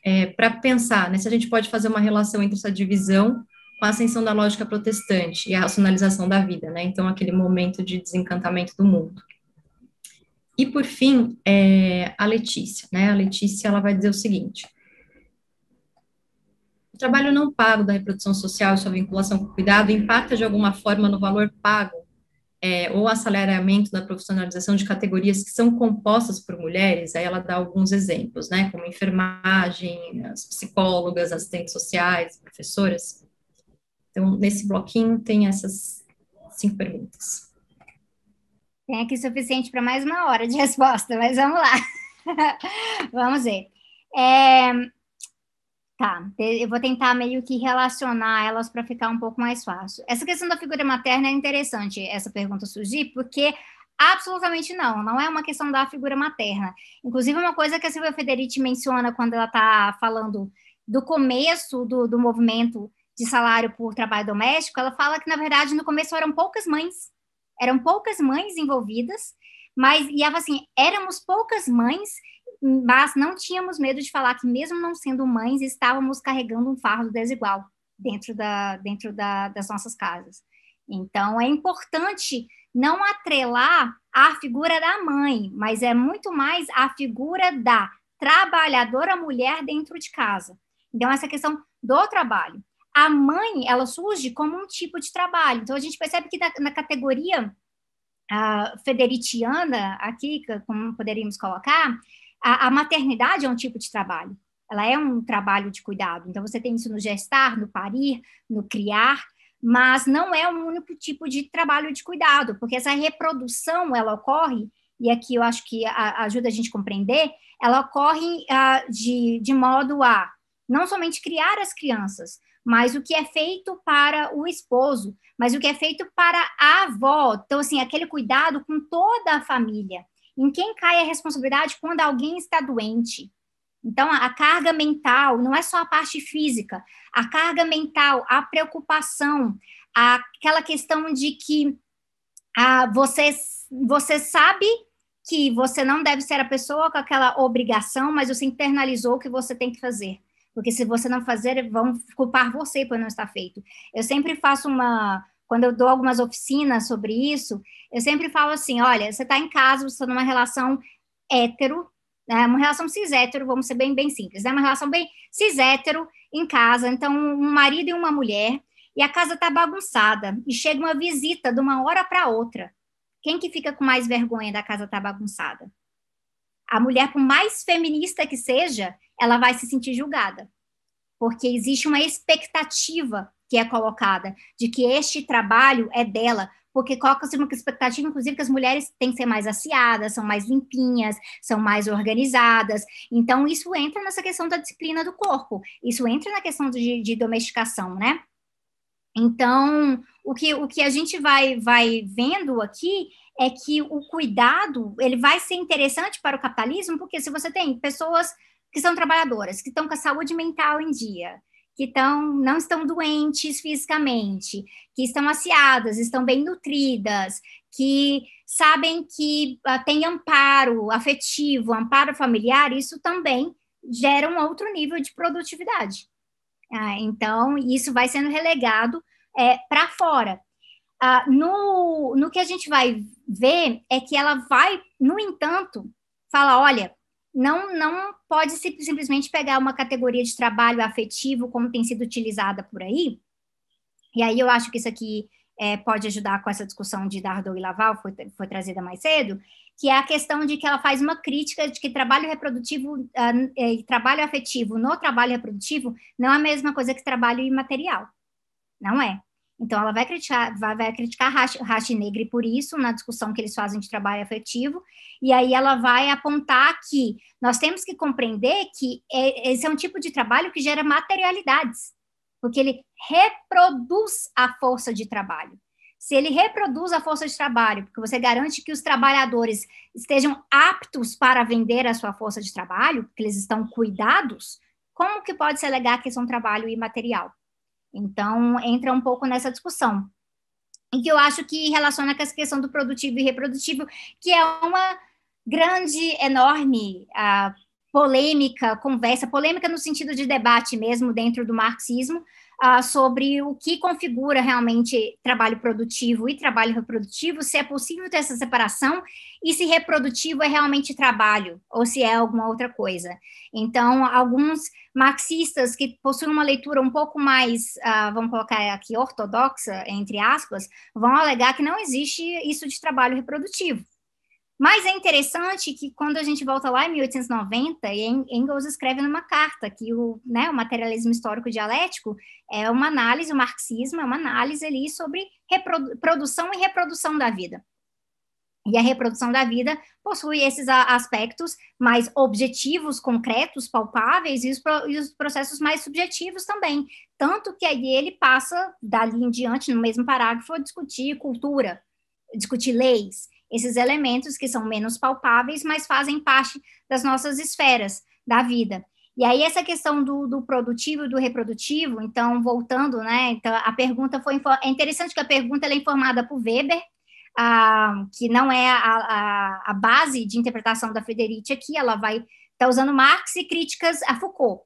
é, para pensar né, se a gente pode fazer uma relação entre essa divisão com a ascensão da lógica protestante e a racionalização da vida, né? Então, aquele momento de desencantamento do mundo. E por fim, é, a Letícia, né? A Letícia ela vai dizer o seguinte: o trabalho não pago da reprodução social e sua vinculação com o cuidado impacta de alguma forma no valor pago é, ou assalariamento da profissionalização de categorias que são compostas por mulheres. Aí ela dá alguns exemplos, né? Como enfermagem, as psicólogas, assistentes sociais, professoras. Então, nesse bloquinho tem essas cinco perguntas. Tem aqui suficiente para mais uma hora de resposta, mas vamos lá. vamos ver. É, Tá, eu vou tentar meio que relacionar elas para ficar um pouco mais fácil. Essa questão da figura materna é interessante essa pergunta surgir, porque absolutamente não, não é uma questão da figura materna. Inclusive, uma coisa que a Silvia Federici menciona quando ela está falando do começo do, do movimento de salário por trabalho doméstico, ela fala que, na verdade, no começo eram poucas mães eram poucas mães envolvidas, mas e assim, éramos poucas mães, mas não tínhamos medo de falar que mesmo não sendo mães, estávamos carregando um fardo desigual dentro da dentro da, das nossas casas. Então é importante não atrelar a figura da mãe, mas é muito mais a figura da trabalhadora mulher dentro de casa. Então essa questão do trabalho a mãe, ela surge como um tipo de trabalho. Então, a gente percebe que na, na categoria uh, federitiana, aqui, como poderíamos colocar, a, a maternidade é um tipo de trabalho. Ela é um trabalho de cuidado. Então, você tem isso no gestar, no parir, no criar, mas não é um único tipo de trabalho de cuidado, porque essa reprodução, ela ocorre e aqui eu acho que ajuda a gente a compreender, ela ocorre ah, de, de modo a não somente criar as crianças, mas o que é feito para o esposo, mas o que é feito para a avó. Então, assim, aquele cuidado com toda a família. Em quem cai a responsabilidade quando alguém está doente? Então, a carga mental não é só a parte física, a carga mental, a preocupação, aquela questão de que ah, você, você sabe que você não deve ser a pessoa com aquela obrigação, mas você internalizou o que você tem que fazer. Porque se você não fazer, vão culpar você por não estar feito. Eu sempre faço uma. Quando eu dou algumas oficinas sobre isso, eu sempre falo assim: olha, você está em casa, você está numa relação hétero, né? uma relação cis hétero, vamos ser bem, bem simples, é né? uma relação bem cis hétero em casa, então um marido e uma mulher, e a casa está bagunçada, e chega uma visita de uma hora para outra. Quem que fica com mais vergonha da casa estar tá bagunçada? A mulher, por mais feminista que seja, ela vai se sentir julgada, porque existe uma expectativa que é colocada de que este trabalho é dela, porque coloca-se uma expectativa, inclusive, que as mulheres têm que ser mais assiadas, são mais limpinhas, são mais organizadas. Então, isso entra nessa questão da disciplina do corpo, isso entra na questão de, de domesticação, né? Então, o que, o que a gente vai, vai vendo aqui é que o cuidado ele vai ser interessante para o capitalismo, porque se você tem pessoas que são trabalhadoras, que estão com a saúde mental em dia, que estão, não estão doentes fisicamente, que estão assiadas, estão bem nutridas, que sabem que uh, amparo afetivo, amparo familiar, isso também gera um outro nível de produtividade. Ah, então, isso vai sendo relegado é, para fora. Ah, no, no que a gente vai ver é que ela vai, no entanto, falar: olha, não, não pode simplesmente pegar uma categoria de trabalho afetivo como tem sido utilizada por aí. E aí eu acho que isso aqui é, pode ajudar com essa discussão de Dardo e Laval, foi, foi trazida mais cedo, que é a questão de que ela faz uma crítica de que trabalho reprodutivo uh, e trabalho afetivo no trabalho reprodutivo não é a mesma coisa que trabalho imaterial. Não é. Então, ela vai criticar, vai, vai criticar Rache Negre por isso, na discussão que eles fazem de trabalho afetivo, e aí ela vai apontar que nós temos que compreender que é, esse é um tipo de trabalho que gera materialidades, porque ele reproduz a força de trabalho. Se ele reproduz a força de trabalho, porque você garante que os trabalhadores estejam aptos para vender a sua força de trabalho, porque eles estão cuidados, como que pode se alegar que isso é um trabalho imaterial? Então, entra um pouco nessa discussão. E que eu acho que relaciona com essa questão do produtivo e reprodutivo, que é uma grande, enorme uh, polêmica, conversa, polêmica no sentido de debate mesmo dentro do marxismo, uh, sobre o que configura realmente trabalho produtivo e trabalho reprodutivo, se é possível ter essa separação e se reprodutivo é realmente trabalho ou se é alguma outra coisa. Então, alguns marxistas que possuem uma leitura um pouco mais, uh, vamos colocar aqui, ortodoxa, entre aspas, vão alegar que não existe isso de trabalho reprodutivo mas é interessante que quando a gente volta lá em 1890, Engels escreve numa carta que o, né, o materialismo histórico dialético é uma análise, o marxismo é uma análise ali sobre produção e reprodução da vida. E a reprodução da vida possui esses aspectos mais objetivos, concretos, palpáveis, e os, e os processos mais subjetivos também. Tanto que aí ele passa, dali em diante, no mesmo parágrafo, a discutir cultura, discutir leis, esses elementos que são menos palpáveis, mas fazem parte das nossas esferas da vida. E aí, essa questão do, do produtivo e do reprodutivo, então, voltando, né? Então, a pergunta foi. É interessante que a pergunta é informada por Weber, ah, que não é a, a, a, base de interpretação da Federici aqui, ela vai estar tá usando Marx e críticas a Foucault,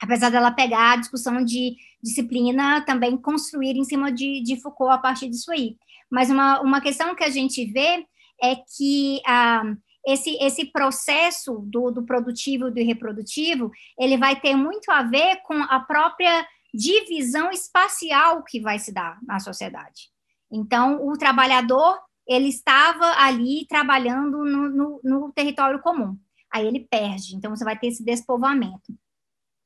apesar dela pegar a discussão de disciplina, também construir em cima de, de Foucault a partir disso aí. Mas uma, uma questão que a gente vê é que ah, esse, esse processo do, do produtivo e do reprodutivo, ele vai ter muito a ver com a própria divisão espacial que vai se dar na sociedade. Então, o trabalhador, ele estava ali trabalhando no, no, no território comum. Aí ele perde, então você vai ter esse despovoamento.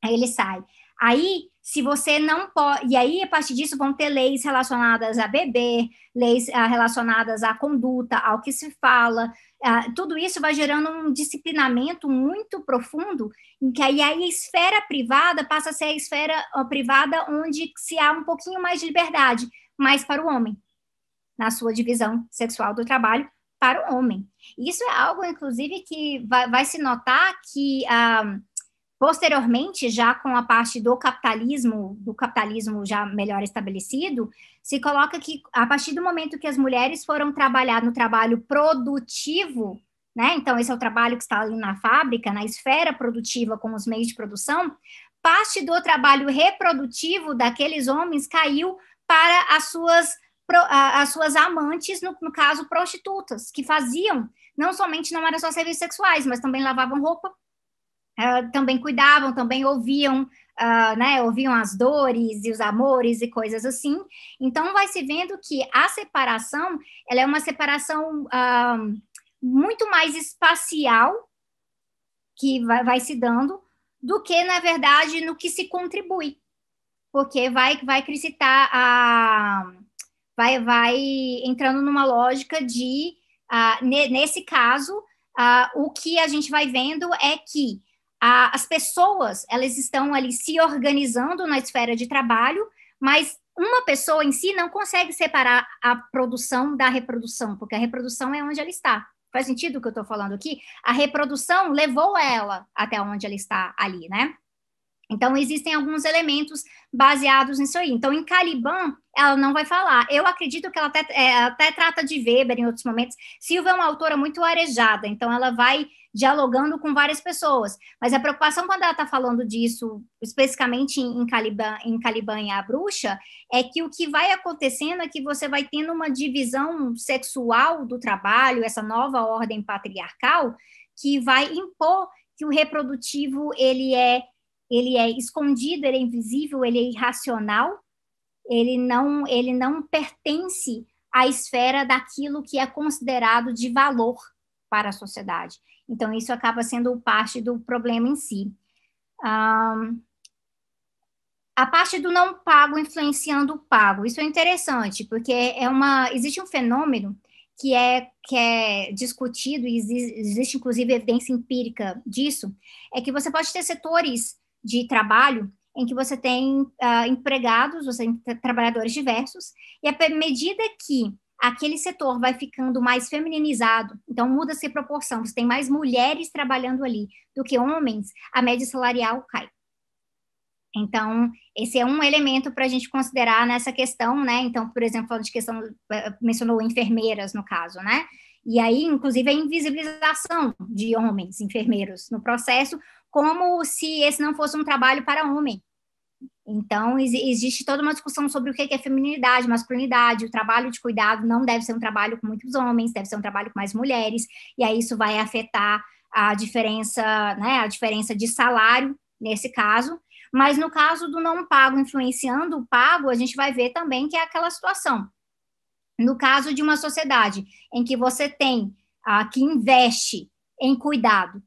Aí ele sai. Aí se você não pode. E aí, a partir disso, vão ter leis relacionadas a beber, leis ah, relacionadas à conduta, ao que se fala. Ah, tudo isso vai gerando um disciplinamento muito profundo, em que aí a esfera privada passa a ser a esfera privada onde se há um pouquinho mais de liberdade, mais para o homem, na sua divisão sexual do trabalho para o homem. Isso é algo, inclusive, que vai, vai se notar que. Ah, Posteriormente, já com a parte do capitalismo, do capitalismo já melhor estabelecido, se coloca que a partir do momento que as mulheres foram trabalhar no trabalho produtivo, né? Então, esse é o trabalho que está ali na fábrica, na esfera produtiva com os meios de produção, parte do trabalho reprodutivo daqueles homens caiu para as suas as suas amantes, no, no caso prostitutas, que faziam não somente não eram só serviços sexuais, mas também lavavam roupa, uh, também cuidavam, também ouviam, uh, né, ouviam as dores e os amores e coisas assim. Então, vai se vendo que a separação, ela é uma separação uh, muito mais espacial que vai, vai se dando do que, na verdade, no que se contribui. Porque vai, vai acrescentar a... Vai, vai entrando numa lógica de, uh, nesse caso, uh, o que a gente vai vendo é que a, as pessoas, elas estão ali se organizando na esfera de trabalho, mas uma pessoa em si não consegue separar a produção da reprodução, porque a reprodução é onde ela está. Faz sentido o que eu estou falando aqui? A reprodução levou ela até onde ela está ali, né? Então, existem alguns elementos baseados nisso aí. Então, em Caliban, ela não vai falar. Eu acredito que ela até, é, ela até trata de Weber em outros momentos. Silva é uma autora muito arejada, então ela vai dialogando com várias pessoas. Mas a preocupação quando ela está falando disso, especificamente em, Caliban, em Caliban e a Bruxa, é que o que vai acontecendo é que você vai tendo uma divisão sexual do trabalho, essa nova ordem patriarcal, que vai impor que o reprodutivo ele é ele é escondido, ele é invisível, ele é irracional, ele não, ele não pertence à esfera daquilo que é considerado de valor para a sociedade. Então, isso acaba sendo parte do problema em si. Um, a parte do não pago influenciando o pago. Isso é interessante, porque é uma, existe um fenômeno que é, que é discutido, e existe, existe inclusive evidência empírica disso, é que você pode ter setores de trabalho em que você tem uh, empregados, você tem trabalhadores diversos, e à medida que aquele setor vai ficando mais feminizado, então muda-se a proporção, você tem mais mulheres trabalhando ali do que homens, a média salarial cai. Então, esse é um elemento para a gente considerar nessa questão, né? Então, por exemplo, falando de questão, eh, mencionou enfermeiras no caso, né? E aí, inclusive, a invisibilização de homens enfermeiros no processo, como se esse não fosse um trabalho para homem. Então, existe toda uma discussão sobre o que é feminilidade, masculinidade. O trabalho de cuidado não deve ser um trabalho com muitos homens, deve ser um trabalho com mais mulheres. E aí isso vai afetar a diferença, né, a diferença de salário nesse caso. Mas no caso do não pago influenciando o pago, a gente vai ver também que é aquela situação. No caso de uma sociedade em que você tem ah, que investe em cuidado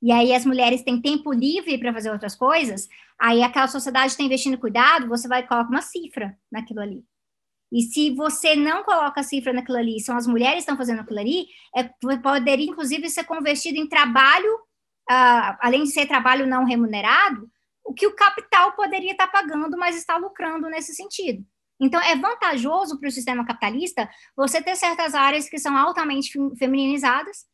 e aí as mulheres têm tempo livre para fazer outras coisas, aí aquela sociedade está investindo cuidado, você vai coloca uma cifra naquilo ali. E se você não coloca a cifra naquilo ali, são as mulheres que estão fazendo aquilo ali, é, poderia inclusive ser convertido em trabalho, uh, além de ser trabalho não remunerado, o que o capital poderia estar tá pagando, mas está lucrando nesse sentido. Então, é vantajoso para o sistema capitalista você ter certas áreas que são altamente femininizadas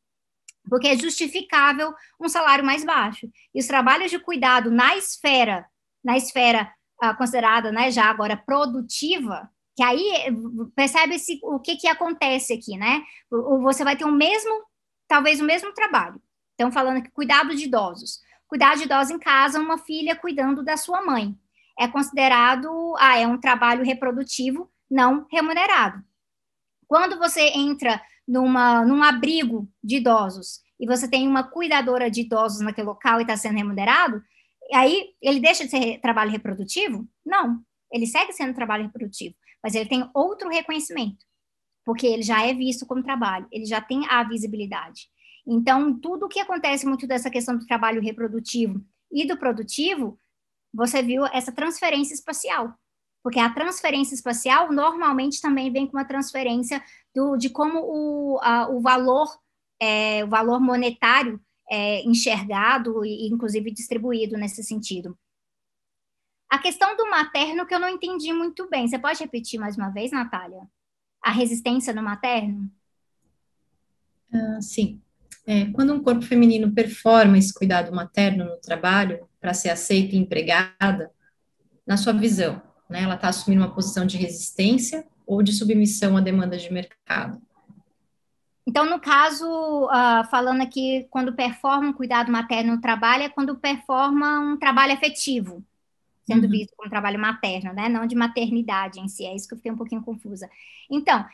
porque é justificável um salário mais baixo. E os trabalhos de cuidado na esfera, na esfera ah, considerada né, já agora produtiva, que aí percebe-se o que, que acontece aqui, né? Você vai ter o mesmo, talvez o mesmo trabalho. Então, falando que cuidado de idosos. Cuidar de idosos em casa, uma filha cuidando da sua mãe. É considerado, ah, é um trabalho reprodutivo não remunerado. Quando você entra numa, num abrigo de idosos e você tem uma cuidadora de idosos naquele local e está sendo remunerado, aí ele deixa de ser trabalho reprodutivo? Não, ele segue sendo trabalho reprodutivo, mas ele tem outro reconhecimento, porque ele já é visto como trabalho, ele já tem a visibilidade. Então, tudo o que acontece muito dessa questão do trabalho reprodutivo e do produtivo, você viu essa transferência espacial porque a transferência espacial normalmente também vem com uma transferência do, de como o, a, o valor é, o valor monetário é, enxergado e inclusive distribuído nesse sentido. A questão do materno que eu não entendi muito bem. Você pode repetir mais uma vez, Natália? A resistência no materno? Ah, sim. É, quando um corpo feminino performa esse cuidado materno no trabalho para ser aceita e empregada, na sua visão, né? Ela está assumindo uma posição de resistência ou de submissão à demanda de mercado. Então, no caso, uh, falando aqui, quando performa um cuidado materno no trabalho, é quando performa um trabalho efetivo, sendo uhum. visto como trabalho materno, né? Não de maternidade em si. É isso que eu fiquei um pouquinho confusa. Então,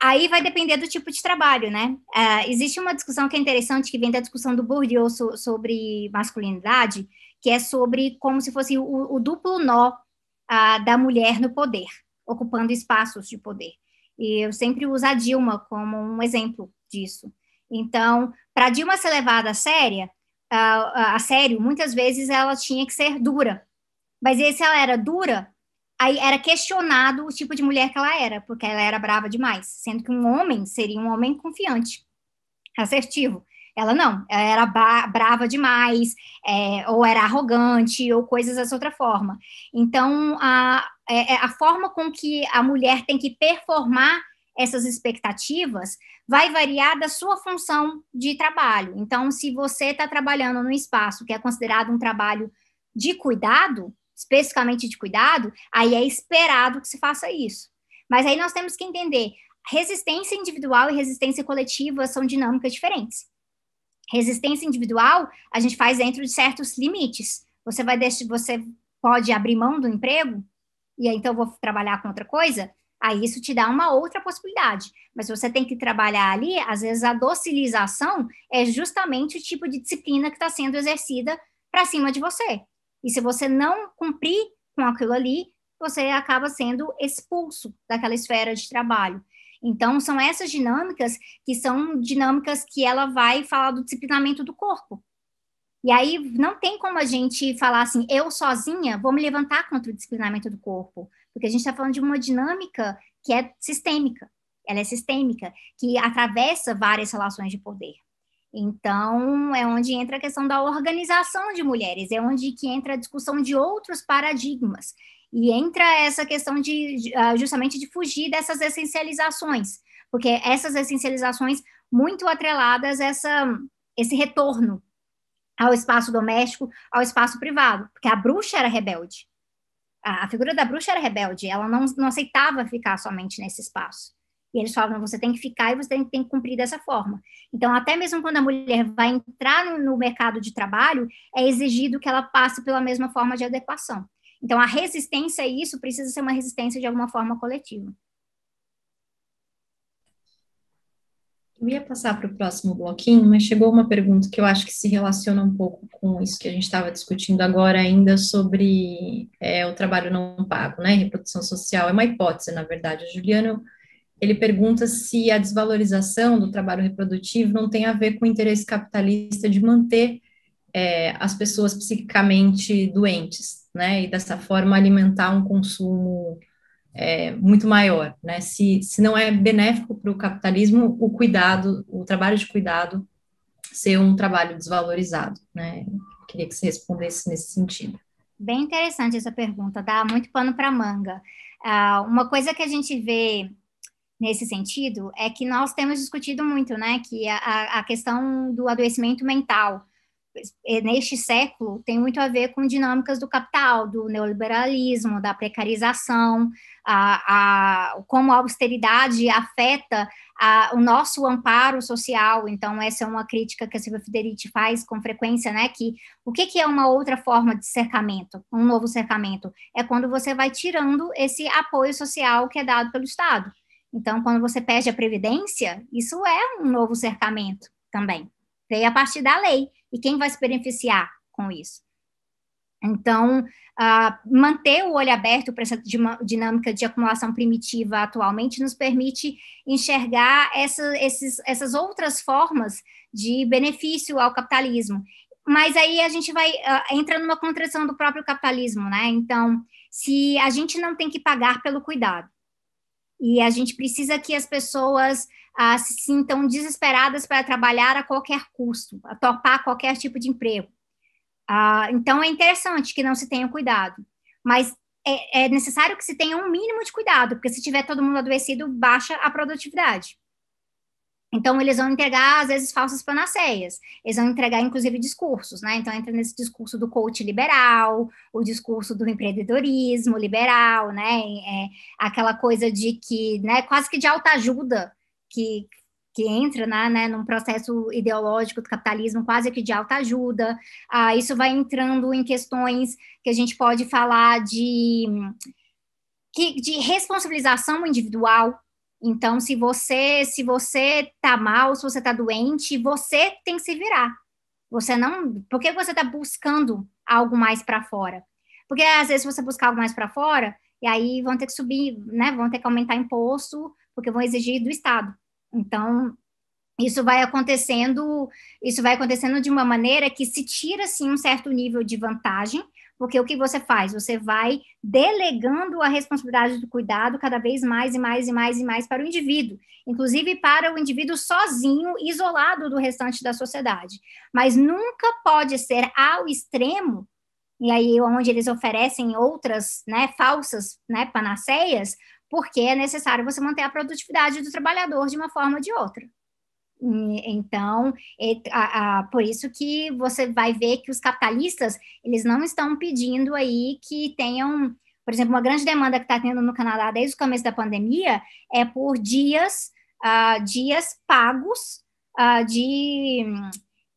Aí vai depender do tipo de trabalho, né? Uh, existe uma discussão que é interessante, que vem da discussão do Bourdieu so, sobre masculinidade, que é sobre como se fosse o, o duplo nó da mulher no poder, ocupando espaços de poder. E eu sempre uso a Dilma como um exemplo disso. Então, para Dilma ser levada a séria, a, a, a, sério, muitas vezes ela tinha que ser dura. Mas aí, se ela era dura, aí era questionado o tipo de mulher que ela era, porque ela era brava demais, sendo que um homem seria um homem confiante, assertivo. Ela não, ela era brava demais, é, ou era arrogante, ou coisas dessa outra forma. Então, a, é, é, a forma com que a mulher tem que performar essas expectativas vai variar da sua função de trabalho. Então, se você está trabalhando num espaço que é considerado um trabalho de cuidado, especificamente de cuidado, aí é esperado que se faça isso. Mas aí nós temos que entender resistência individual e resistência coletiva são dinâmicas diferentes. Resistência individual a gente faz dentro de certos limites. Você vai deixar, você pode abrir mão do emprego e aí, então vou trabalhar com outra coisa. Aí isso te dá uma outra possibilidade. Mas você tem que trabalhar ali, às vezes a docilização é justamente o tipo de disciplina que está sendo exercida para cima de você. E se você não cumprir com aquilo ali, você acaba sendo expulso daquela esfera de trabalho. Então, são essas dinâmicas que são dinâmicas que ela vai falar do disciplinamento do corpo. E aí não tem como a gente falar assim, eu sozinha vou me levantar contra o disciplinamento do corpo, porque a gente está falando de uma dinâmica que é sistêmica. Ela é sistêmica, que atravessa várias relações de poder. Então, é onde entra a questão da organização de mulheres, é onde que entra a discussão de outros paradigmas, e entra essa questão de, ah, justamente de fugir dessas essencializações, porque essas essencializações muito atreladas a essa, esse retorno ao espaço doméstico, ao espaço privado, porque a bruxa era rebelde. A, figura da bruxa era rebelde, ela não, não aceitava ficar somente nesse espaço. E eles falavam, você tem que ficar e você tem, tem, que cumprir dessa forma. Então, até mesmo quando a mulher vai entrar no, no mercado de trabalho, é exigido que ela passe pela mesma forma de adequação. Então, a resistência a isso precisa ser uma resistência de alguma forma coletiva. Eu ia passar para o próximo bloquinho, mas chegou uma pergunta que eu acho que se relaciona um pouco com isso que a gente estava discutindo agora ainda sobre é, o trabalho não pago, né? Reprodução social é uma hipótese, na verdade. O Juliano ele pergunta se a desvalorização do trabalho reprodutivo não tem a ver com o interesse capitalista de manter é, as pessoas psicicamente doentes, né? E dessa forma alimentar um consumo é, muito maior, né? Se, se não é benéfico para o capitalismo, o cuidado, o trabalho de cuidado ser um trabalho desvalorizado, né? Queria que você respondesse nesse sentido. Bem interessante essa pergunta, dá muito pano para manga. Uh, uma coisa que a gente vê nesse sentido é que nós temos discutido muito, né, que a, a questão do adoecimento mental é, neste século tem muito a ver com dinâmicas do capital, do neoliberalismo, da precarização, a, a como a austeridade afeta a, o nosso amparo social. Então, essa é uma crítica que a Silvia Federici faz com frequência, né? Que o que, que é uma outra forma de cercamento, um novo cercamento? É quando você vai tirando esse apoio social que é dado pelo Estado. Então, quando você perde a previdência, isso é um novo cercamento também veio a partir da lei. E quem vai se beneficiar com isso? Então, uh, manter o olho aberto para essa dinâmica de acumulação primitiva atualmente nos permite enxergar essa, esses, essas outras formas de benefício ao capitalismo. Mas aí a gente vai uh, entra numa contradição do próprio capitalismo, né? Então, se a gente não tem que pagar pelo cuidado e a gente precisa que as pessoas ah, se sintam desesperadas para trabalhar a qualquer custo, a topar qualquer tipo de emprego. Ah, então, é interessante que não se tenha cuidado, mas é, é necessário que se tenha um mínimo de cuidado, porque se tiver todo mundo adoecido, baixa a produtividade. Então, eles vão entregar, às vezes, falsas panaceias. Eles vão entregar, inclusive, discursos, né? Então, entra nesse discurso do coach liberal, o discurso do empreendedorismo liberal, né? É, é aquela coisa de que, né, quase que de alta ajuda que, que entra na, né, né, num processo ideológico do capitalismo quase que de alta ajuda. Ah, isso vai entrando em questões que a gente pode falar de, que, de responsabilização individual. Então, se você se você está mal, se você está doente, você tem que se virar. Você não, que você está buscando algo mais para fora. Porque às vezes você buscar algo mais para fora, e aí vão ter que subir, né? Vão ter que aumentar imposto, porque vão exigir do Estado. Então, isso vai acontecendo, isso vai acontecendo de uma maneira que se tira assim um certo nível de vantagem, porque o que você faz? Você vai delegando a responsabilidade do cuidado cada vez mais e mais e mais e mais para o indivíduo, inclusive para o indivíduo sozinho, isolado do restante da sociedade. Mas nunca pode ser ao extremo e aí é onde eles oferecem outras, né, falsas, né, panaceias porque é necessário você manter a produtividade do trabalhador de uma forma ou de outra. Então, é, a, a, por isso que você vai ver que os capitalistas, eles não estão pedindo aí que tenham, por exemplo, uma grande demanda que está tendo no Canadá desde o começo da pandemia é por dias, uh, dias pagos uh, de,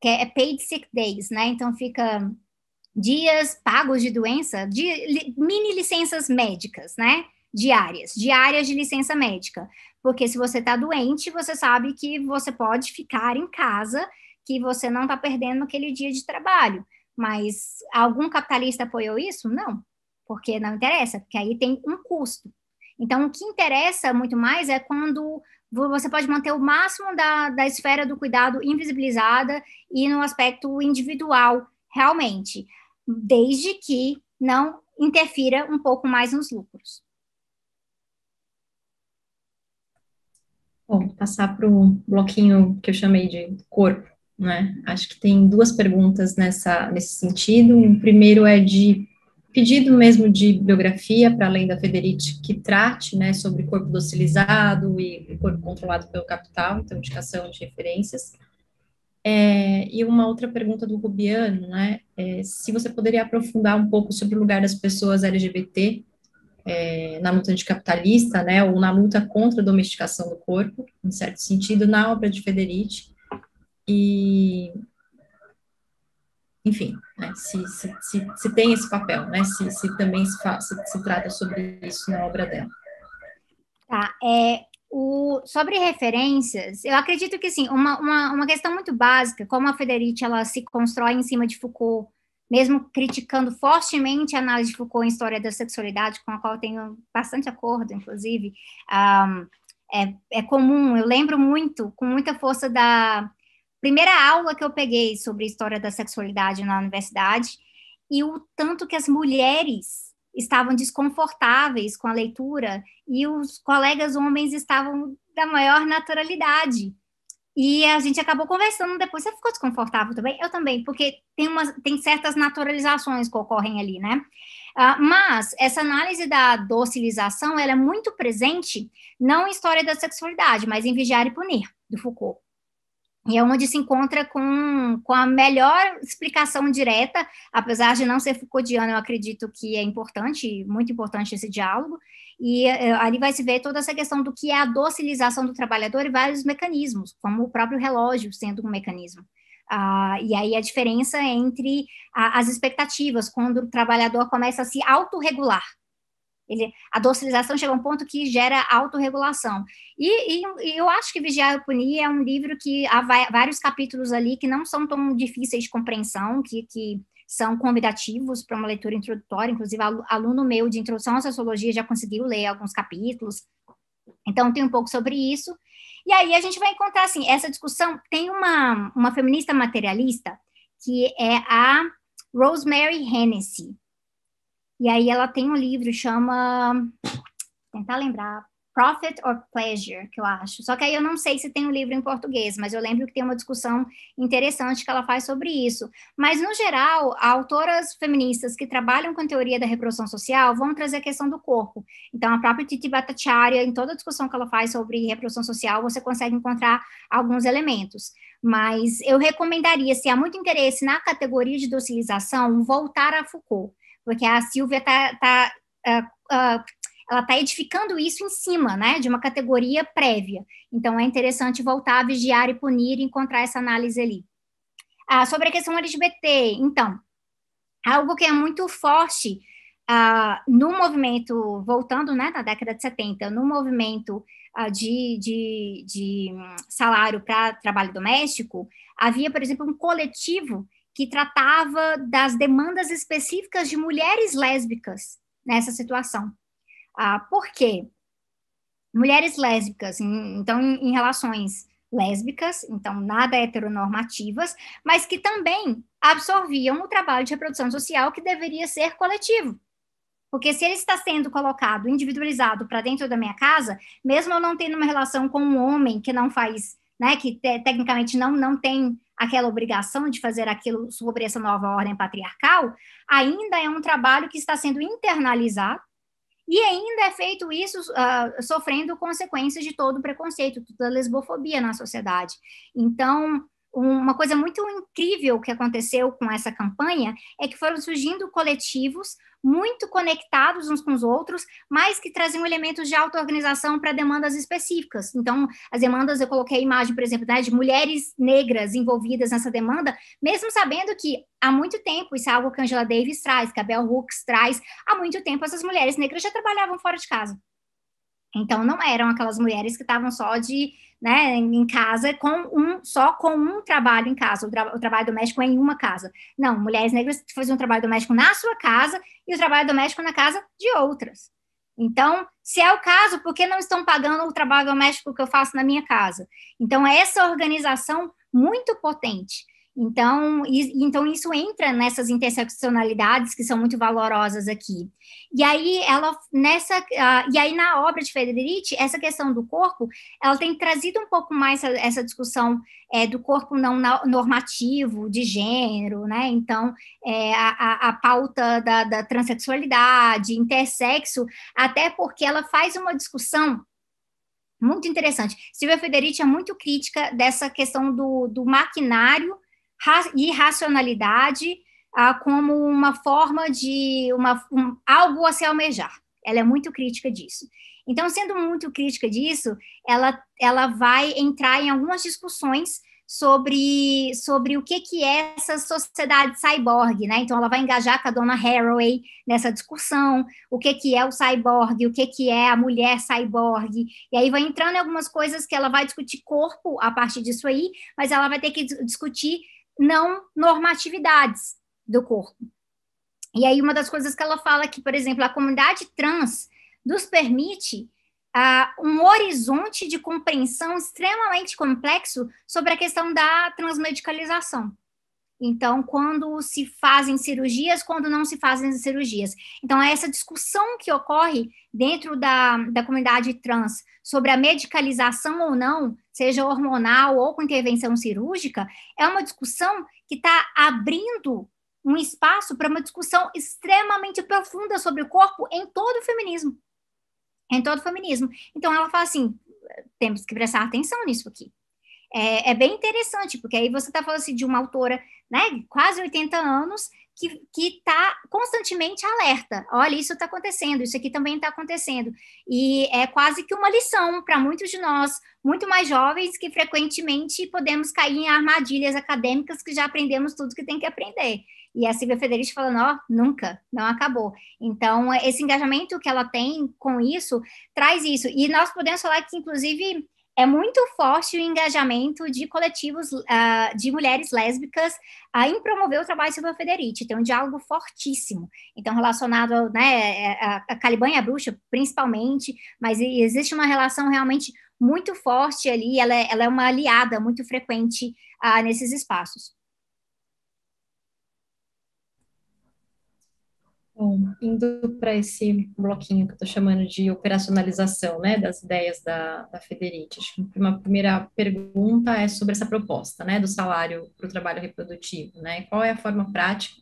que é paid sick days, né? Então, fica dias pagos de doença, de, li, mini licenças médicas, né? diárias, diárias de licença médica. Porque se você está doente, você sabe que você pode ficar em casa, que você não está perdendo aquele dia de trabalho. Mas algum capitalista apoiou isso? Não, porque não interessa, porque aí tem um custo. Então, o que interessa muito mais é quando você pode manter o máximo da, da esfera do cuidado invisibilizada e no aspecto individual, realmente, desde que não interfira um pouco mais nos lucros. Bom, passar para o bloquinho que eu chamei de corpo, né? Acho que tem duas perguntas nessa, nesse sentido. O primeiro é de pedido mesmo de biografia, para além da Federici, que trate né, sobre corpo docilizado e corpo controlado pelo capital, então indicação de referências. É, e uma outra pergunta do Rubiano, né? É, se você poderia aprofundar um pouco sobre o lugar das pessoas LGBT é, na multa anticapitalista, né, ou na multa contra a domesticação do corpo, em certo sentido, na obra de Federici, e, enfim, né, se, se, se, se, tem esse papel, né, se, se também se, se, se trata sobre isso na obra dela. Tá, é, o, sobre referências, eu acredito que, assim, uma, uma, uma questão muito básica, como a Federici, ela se constrói em cima de Foucault, mesmo criticando fortemente a análise de Foucault em História da Sexualidade, com a qual tenho bastante acordo, inclusive, um, é, é comum, eu lembro muito, com muita força da primeira aula que eu peguei sobre História da Sexualidade na universidade, e o tanto que as mulheres estavam desconfortáveis com a leitura e os colegas homens estavam da maior naturalidade. E a gente acabou conversando depois. Você ficou desconfortável também? Eu também, porque tem, umas, tem certas naturalizações que ocorrem ali, né? Uh, mas essa análise da docilização ela é muito presente, não em História da Sexualidade, mas em Vigiar e Punir, do Foucault e é onde se encontra com, com a melhor explicação direta, apesar de não ser Foucaultiano, eu acredito que é importante, muito importante esse diálogo, e eh, ali vai se ver toda essa questão do que é a docilização do trabalhador e vários mecanismos, como o próprio relógio sendo um mecanismo. Ah, e aí a diferença entre a, as expectativas, quando o trabalhador começa a se autorregular, ele, a docilização chega a um ponto que gera autorregulação. E, e, e eu acho que Vigiar e Punir é um livro que há vai, vários capítulos ali que não são tão difíceis de compreensão, que, que são convidativos para uma leitura introdutória, inclusive aluno meu de introdução à sociologia já conseguiu ler alguns capítulos, então tem um pouco sobre isso. E aí a gente vai encontrar, assim, essa discussão, tem uma, uma feminista materialista, que é a Rosemary Hennessy, e aí ela tem um livro, chama. Tentar lembrar. Profit or Pleasure, que eu acho. Só que aí eu não sei se tem um livro em português, mas eu lembro que tem uma discussão interessante que ela faz sobre isso. Mas, no geral, autoras feministas que trabalham com a teoria da reprodução social vão trazer a questão do corpo. Então, a própria Titi Bhattacharya, em toda a discussão que ela faz sobre reprodução social, você consegue encontrar alguns elementos. Mas eu recomendaria, se há muito interesse na categoria de docilização, voltar a Foucault porque a Silvia está tá, uh, uh, ela está edificando isso em cima, né, de uma categoria prévia. Então é interessante voltar a vigiar e punir e encontrar essa análise ali. Ah, sobre a questão LGBT, então, algo que é muito forte no movimento, voltando né, na década de 70, no movimento de, de, de hum, salário para trabalho doméstico, havia, por exemplo, um coletivo que tratava das demandas específicas de mulheres lésbicas nessa situação. Ah, por quê? Mulheres lésbicas, em, então, em, em relações lésbicas, então nada heteronormativas, mas que também absorviam o trabalho de reprodução social que deveria ser coletivo. Porque se ele está sendo colocado individualizado para dentro da minha casa, mesmo eu não tendo uma relação com um homem que não faz, né, que te, tecnicamente não não tem aquela obrigação de fazer aquilo sobre essa nova ordem patriarcal, ainda é um trabalho que está sendo internalizado e ainda é feito isso uh, sofrendo consequências de todo o preconceito, toda a lesbofobia na sociedade. Então, uma coisa muito incrível que aconteceu com essa campanha é que foram surgindo coletivos muito conectados uns com os outros, mas que traziam elementos de auto-organização para demandas específicas. Então, as demandas, eu coloquei a imagem, por exemplo, né, de mulheres negras envolvidas nessa demanda, mesmo sabendo que há muito tempo, isso é algo que Angela Davis traz, que a Bell Hooks traz, há muito tempo essas mulheres negras já trabalhavam fora de casa. Então não eram aquelas mulheres que estavam só de, né, em casa com um só com um trabalho em casa, o, tra o trabalho doméstico é em uma casa. Não, mulheres negras faziam trabalho doméstico na sua casa e o trabalho doméstico na casa de outras. Então, se é o caso, por que não estão pagando o trabalho doméstico que eu faço na minha casa? Então, é essa organização muito potente então, e, então isso entra nessas interseccionalidades que são muito valorosas aqui. E aí ela nessa uh, e aí na obra de Federici essa questão do corpo ela tem trazido um pouco mais essa, essa discussão é, do corpo não normativo de gênero, né? Então é, a, a, pauta da, da transexualidade, intersexo, até porque ela faz uma discussão muito interessante. Silvia Federici é muito crítica dessa questão do, do maquinário irracionalidade ah, como uma forma de uma, um, algo a se almejar. Ela é muito crítica disso. Então, sendo muito crítica disso, ela, ela vai entrar em algumas discussões sobre, sobre o que, que é essa sociedade cyborg, né? Então, ela vai engajar com a dona Haraway nessa discussão, o que, que é o cyborg, o que, que é a mulher cyborg, e aí vai entrando em algumas coisas que ela vai discutir corpo a partir disso aí, mas ela vai ter que discutir não normatividades do corpo. E aí, uma das coisas que ela fala que, por exemplo, a comunidade trans nos permite uh, um horizonte de compreensão extremamente complexo sobre a questão da transmedicalização. Então, quando se fazem cirurgias, quando não se fazem cirurgias. Então, é essa discussão que ocorre dentro da, da comunidade trans sobre a medicalização ou não, seja hormonal ou com intervenção cirúrgica, é uma discussão que está abrindo um espaço para uma discussão extremamente profunda sobre o corpo em todo o feminismo. Em todo o feminismo. Então, ela fala assim: temos que prestar atenção nisso aqui é, é bem interessante, porque aí você está falando assim, de uma autora né, quase 80 anos que está constantemente alerta. Olha, isso está acontecendo, isso aqui também está acontecendo. E é quase que uma lição para muitos de nós, muito mais jovens, que frequentemente podemos cair em armadilhas acadêmicas que já aprendemos tudo que tem que aprender. E a Silvia Federici falando, ó, nunca, não acabou. Então, esse engajamento que ela tem com isso, traz isso. E nós podemos falar que, inclusive, é muito forte o engajamento de coletivos uh, de mulheres lésbicas uh, em promover o trabalho sobre a Federici, tem um diálogo fortíssimo, então relacionado ao, né, é, é, a, a Caliban e a Bruxa, principalmente, mas existe uma relação realmente muito forte ali, ela é, ela é uma aliada muito frequente uh, nesses espaços. Bom, indo para esse bloquinho que eu estou chamando de operacionalização né, das ideias da, da Federici, acho que uma primeira pergunta é sobre essa proposta né, do salário para o trabalho reprodutivo. Né, qual é a forma prática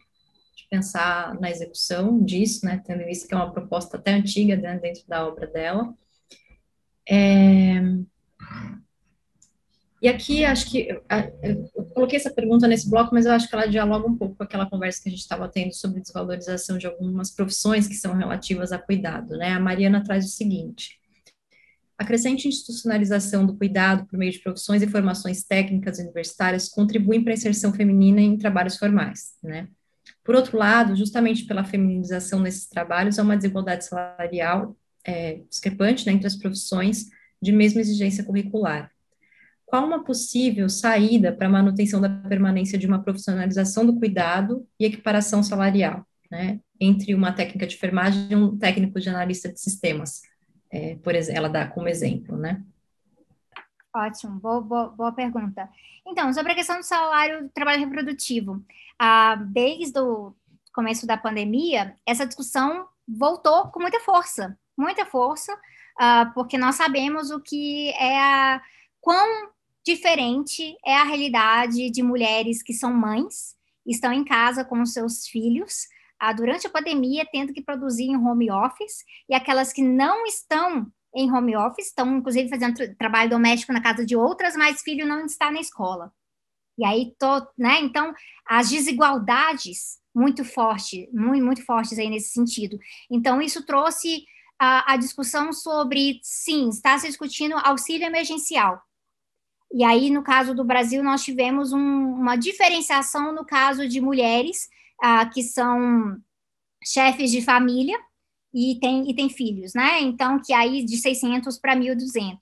de pensar na execução disso, né, tendo visto que é uma proposta até antiga né, dentro da obra dela? É, e aqui, acho que, eu coloquei essa pergunta nesse bloco, mas eu acho que ela dialoga um pouco com aquela conversa que a gente estava tendo sobre desvalorização de algumas profissões que são relativas a cuidado, né? A Mariana traz o seguinte, a crescente institucionalização do cuidado por meio de profissões e formações técnicas universitárias contribuem para a inserção feminina em trabalhos formais, né? Por outro lado, justamente pela feminização nesses trabalhos, há uma desigualdade salarial é, discrepante né, entre as profissões de mesma exigência curricular qual uma possível saída para a manutenção da permanência de uma profissionalização do cuidado e equiparação salarial, né, entre uma técnica de enfermagem e um técnico de analista de sistemas, é, por exemplo, ela dá como exemplo, né? Ótimo, boa, boa, boa, pergunta. Então, sobre a questão do salário do trabalho reprodutivo, ah, desde o começo da pandemia, essa discussão voltou com muita força, muita força, ah, porque nós sabemos o que é a quão Diferente é a realidade de mulheres que são mães, estão em casa com seus filhos, ah, durante a pandemia, tendo que produzir em home office, e aquelas que não estão em home office, estão inclusive fazendo trabalho doméstico na casa de outras, mas filho não está na escola. E aí, tô, né? Então, as desigualdades muito fortes, muito, muito fortes aí nesse sentido. Então, isso trouxe a, ah, a discussão sobre, sim, está se discutindo auxílio emergencial, e aí, no caso do Brasil, nós tivemos um, uma diferenciação no caso de mulheres ah, que são chefes de família e têm e tem filhos, né? Então, que aí de 600 para 1.200.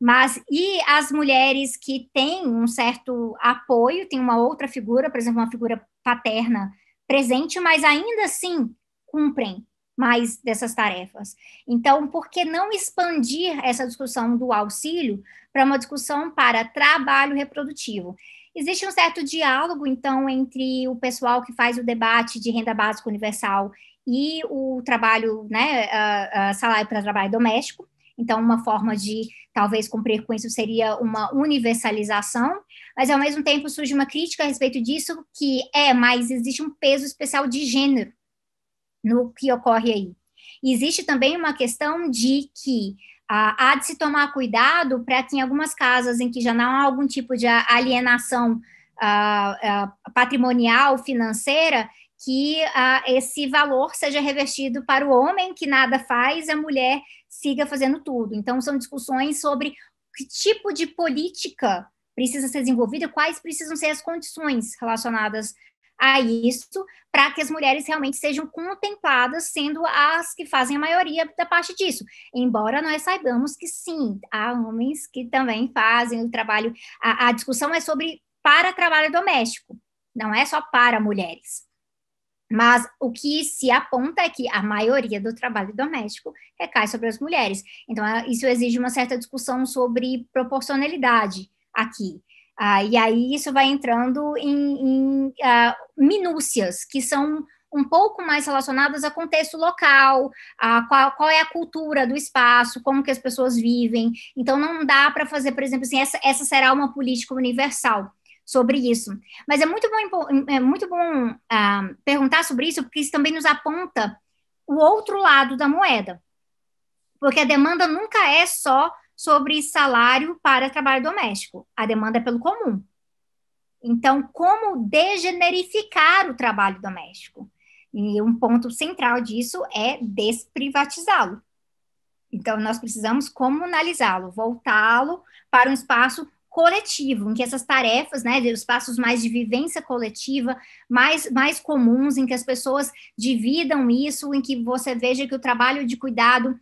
Mas e as mulheres que têm um certo apoio, tem uma outra figura, por exemplo, uma figura paterna presente, mas ainda assim cumprem mais dessas tarefas. Então, por que não expandir essa discussão do auxílio para uma discussão para trabalho reprodutivo? Existe um certo diálogo, então, entre o pessoal que faz o debate de renda básica universal e o trabalho, né, salário para trabalho doméstico. Então, uma forma de talvez cumprir com isso seria uma universalização, mas ao mesmo tempo surge uma crítica a respeito disso, que é, mas existe um peso especial de gênero no que ocorre aí. Existe também uma questão de que ah, há de se tomar cuidado para que em algumas casas em que já não há algum tipo de alienação ah, ah, patrimonial, financeira, que ah, esse valor seja revertido para o homem que nada faz, a mulher siga fazendo tudo. Então, são discussões sobre que tipo de política precisa ser desenvolvida, quais precisam ser as condições relacionadas a isso para que as mulheres realmente sejam contempladas, sendo as que fazem a maioria da parte disso. Embora nós saibamos que sim, há homens que também fazem o trabalho, a, a discussão é sobre para trabalho doméstico, não é só para mulheres. Mas o que se aponta é que a maioria do trabalho doméstico recai sobre as mulheres. Então, isso exige uma certa discussão sobre proporcionalidade aqui. Ah, e aí isso vai entrando em, em ah, minúcias, que são um pouco mais relacionadas a contexto local, a qual, qual, é a cultura do espaço, como que as pessoas vivem. Então, não dá para fazer, por exemplo, assim, essa, essa será uma política universal sobre isso. Mas é muito bom, é muito bom ah, perguntar sobre isso, porque isso também nos aponta o outro lado da moeda. Porque a demanda nunca é só sobre salário para trabalho doméstico. A demanda é pelo comum. Então, como degenerificar o trabalho doméstico? E um ponto central disso é desprivatizá-lo. Então, nós precisamos comunalizá-lo, voltá-lo para um espaço coletivo, em que essas tarefas, né, os espaços mais de vivência coletiva, mais, mais comuns, em que as pessoas dividam isso, em que você veja que o trabalho de cuidado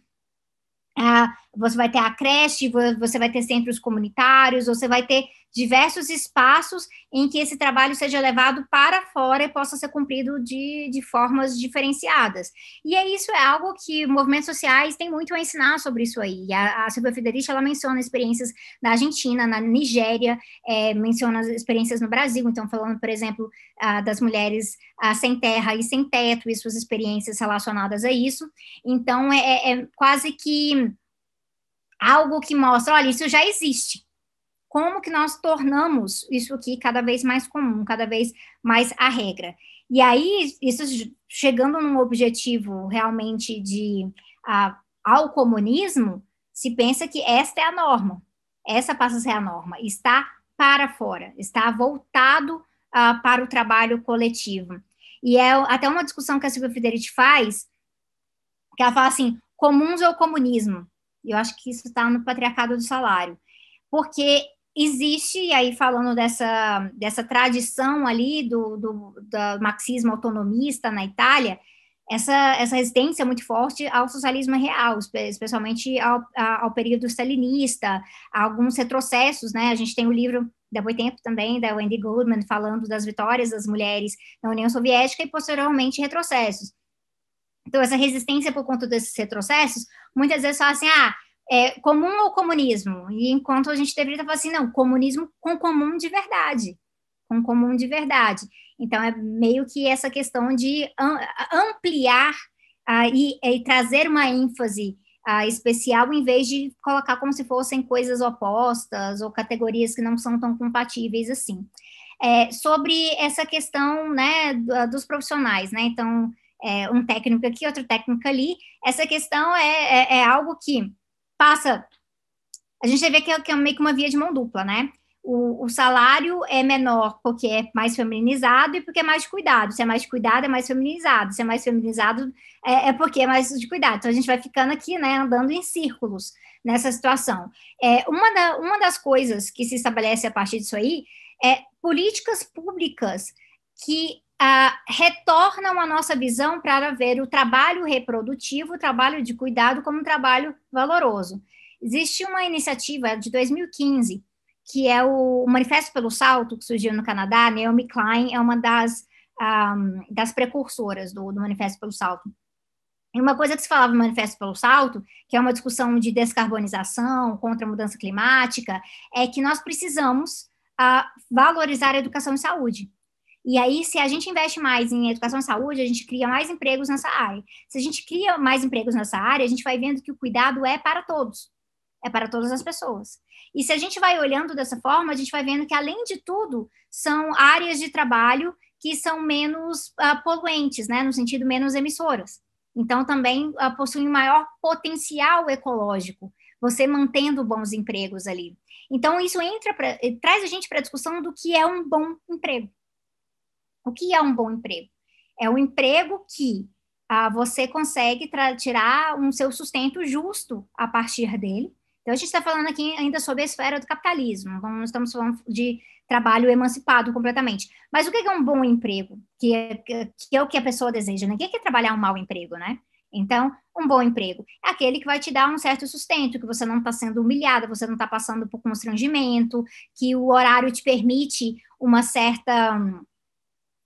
você vai ter a creche, você vai ter centros comunitários, você vai ter diversos espaços em que esse trabalho seja levado para fora e possa ser cumprido de, de formas diferenciadas. E é isso é algo que movimentos sociais têm muito a ensinar sobre isso aí. A, a Silvia Federici, ela menciona experiências na Argentina, na Nigéria, é, menciona experiências no Brasil, então falando, por exemplo, a, das mulheres a, sem terra e sem teto e suas experiências relacionadas a isso. Então, é, é, é quase que algo que mostra, olha, isso já existe, como que nós tornamos isso aqui cada vez mais comum, cada vez mais a regra. E aí, isso chegando num objetivo realmente de a, ao comunismo, se pensa que esta é a norma, essa passa a ser a norma, está para fora, está voltado uh, para o trabalho coletivo. E é até uma discussão que a Silvia Federici faz, que ela fala assim, comuns ou comunismo? Eu acho que isso está no patriarcado do salário, porque existe, e aí falando dessa, dessa tradição ali do, do, do, marxismo autonomista na Itália, essa, essa resistência é muito forte ao socialismo real, especialmente ao, ao período stalinista, alguns retrocessos, né? A gente tem o livro da tempo também, da Wendy Goldman, falando das vitórias das mulheres na União Soviética e, posteriormente, retrocessos. Então, essa resistência por conta desses retrocessos, muitas vezes fala assim, ah, é, comum ou comunismo? E enquanto a gente deveria tá falar assim, não, comunismo com comum de verdade, com comum de verdade. Então, é meio que essa questão de ampliar ah, e, e, trazer uma ênfase ah, especial em vez de colocar como se fossem coisas opostas ou categorias que não são tão compatíveis assim. É, sobre essa questão né, ah, dos profissionais, né? Então, é, um técnico aqui, outro técnico ali, essa questão é, é, é algo que passa. A gente vê que é, que é meio que uma via de mão dupla, né? O, o, salário é menor porque é mais feminizado e porque é mais de cuidado. Se é mais de cuidado, é mais feminizado. Se é mais feminizado, é, é, porque é mais de cuidado. Então, a gente vai ficando aqui, né, andando em círculos nessa situação. É, uma, da, uma das coisas que se estabelece a partir disso aí é políticas públicas que ah, retornam a nossa visão para ver o trabalho reprodutivo, o trabalho de cuidado, como um trabalho valoroso. Existe uma iniciativa de 2015, que é o Manifesto pelo Salto, que surgiu no Canadá. Naomi Klein é uma das, um, ah, das precursoras do, do Manifesto pelo Salto. E uma coisa que se falava no Manifesto pelo Salto, que é uma discussão de descarbonização, contra a mudança climática, é que nós precisamos uh, valorizar a educação e saúde. E aí, se a gente investe mais em educação e saúde, a gente cria mais empregos nessa área. Se a gente cria mais empregos nessa área, a gente vai vendo que o cuidado é para todos, é para todas as pessoas. E se a gente vai olhando dessa forma, a gente vai vendo que, além de tudo, são áreas de trabalho que são menos uh, poluentes, né, no sentido menos emissoras. Então, também uh, possuem maior potencial ecológico, você mantendo bons empregos ali. Então, isso entra pra, traz a gente para a discussão do que é um bom emprego. O que é um bom emprego? É um emprego que ah, você consegue tirar um seu sustento justo a partir dele. Então, a gente está falando aqui ainda sobre a esfera do capitalismo, não estamos falando de trabalho emancipado completamente. Mas o que é um bom emprego? Que é, que é o que a pessoa deseja, ninguém quer é é trabalhar um mau emprego, né? Então, um bom emprego é aquele que vai te dar um certo sustento, que você não está sendo humilhada, você não está passando por constrangimento, que o horário te permite uma certa hum,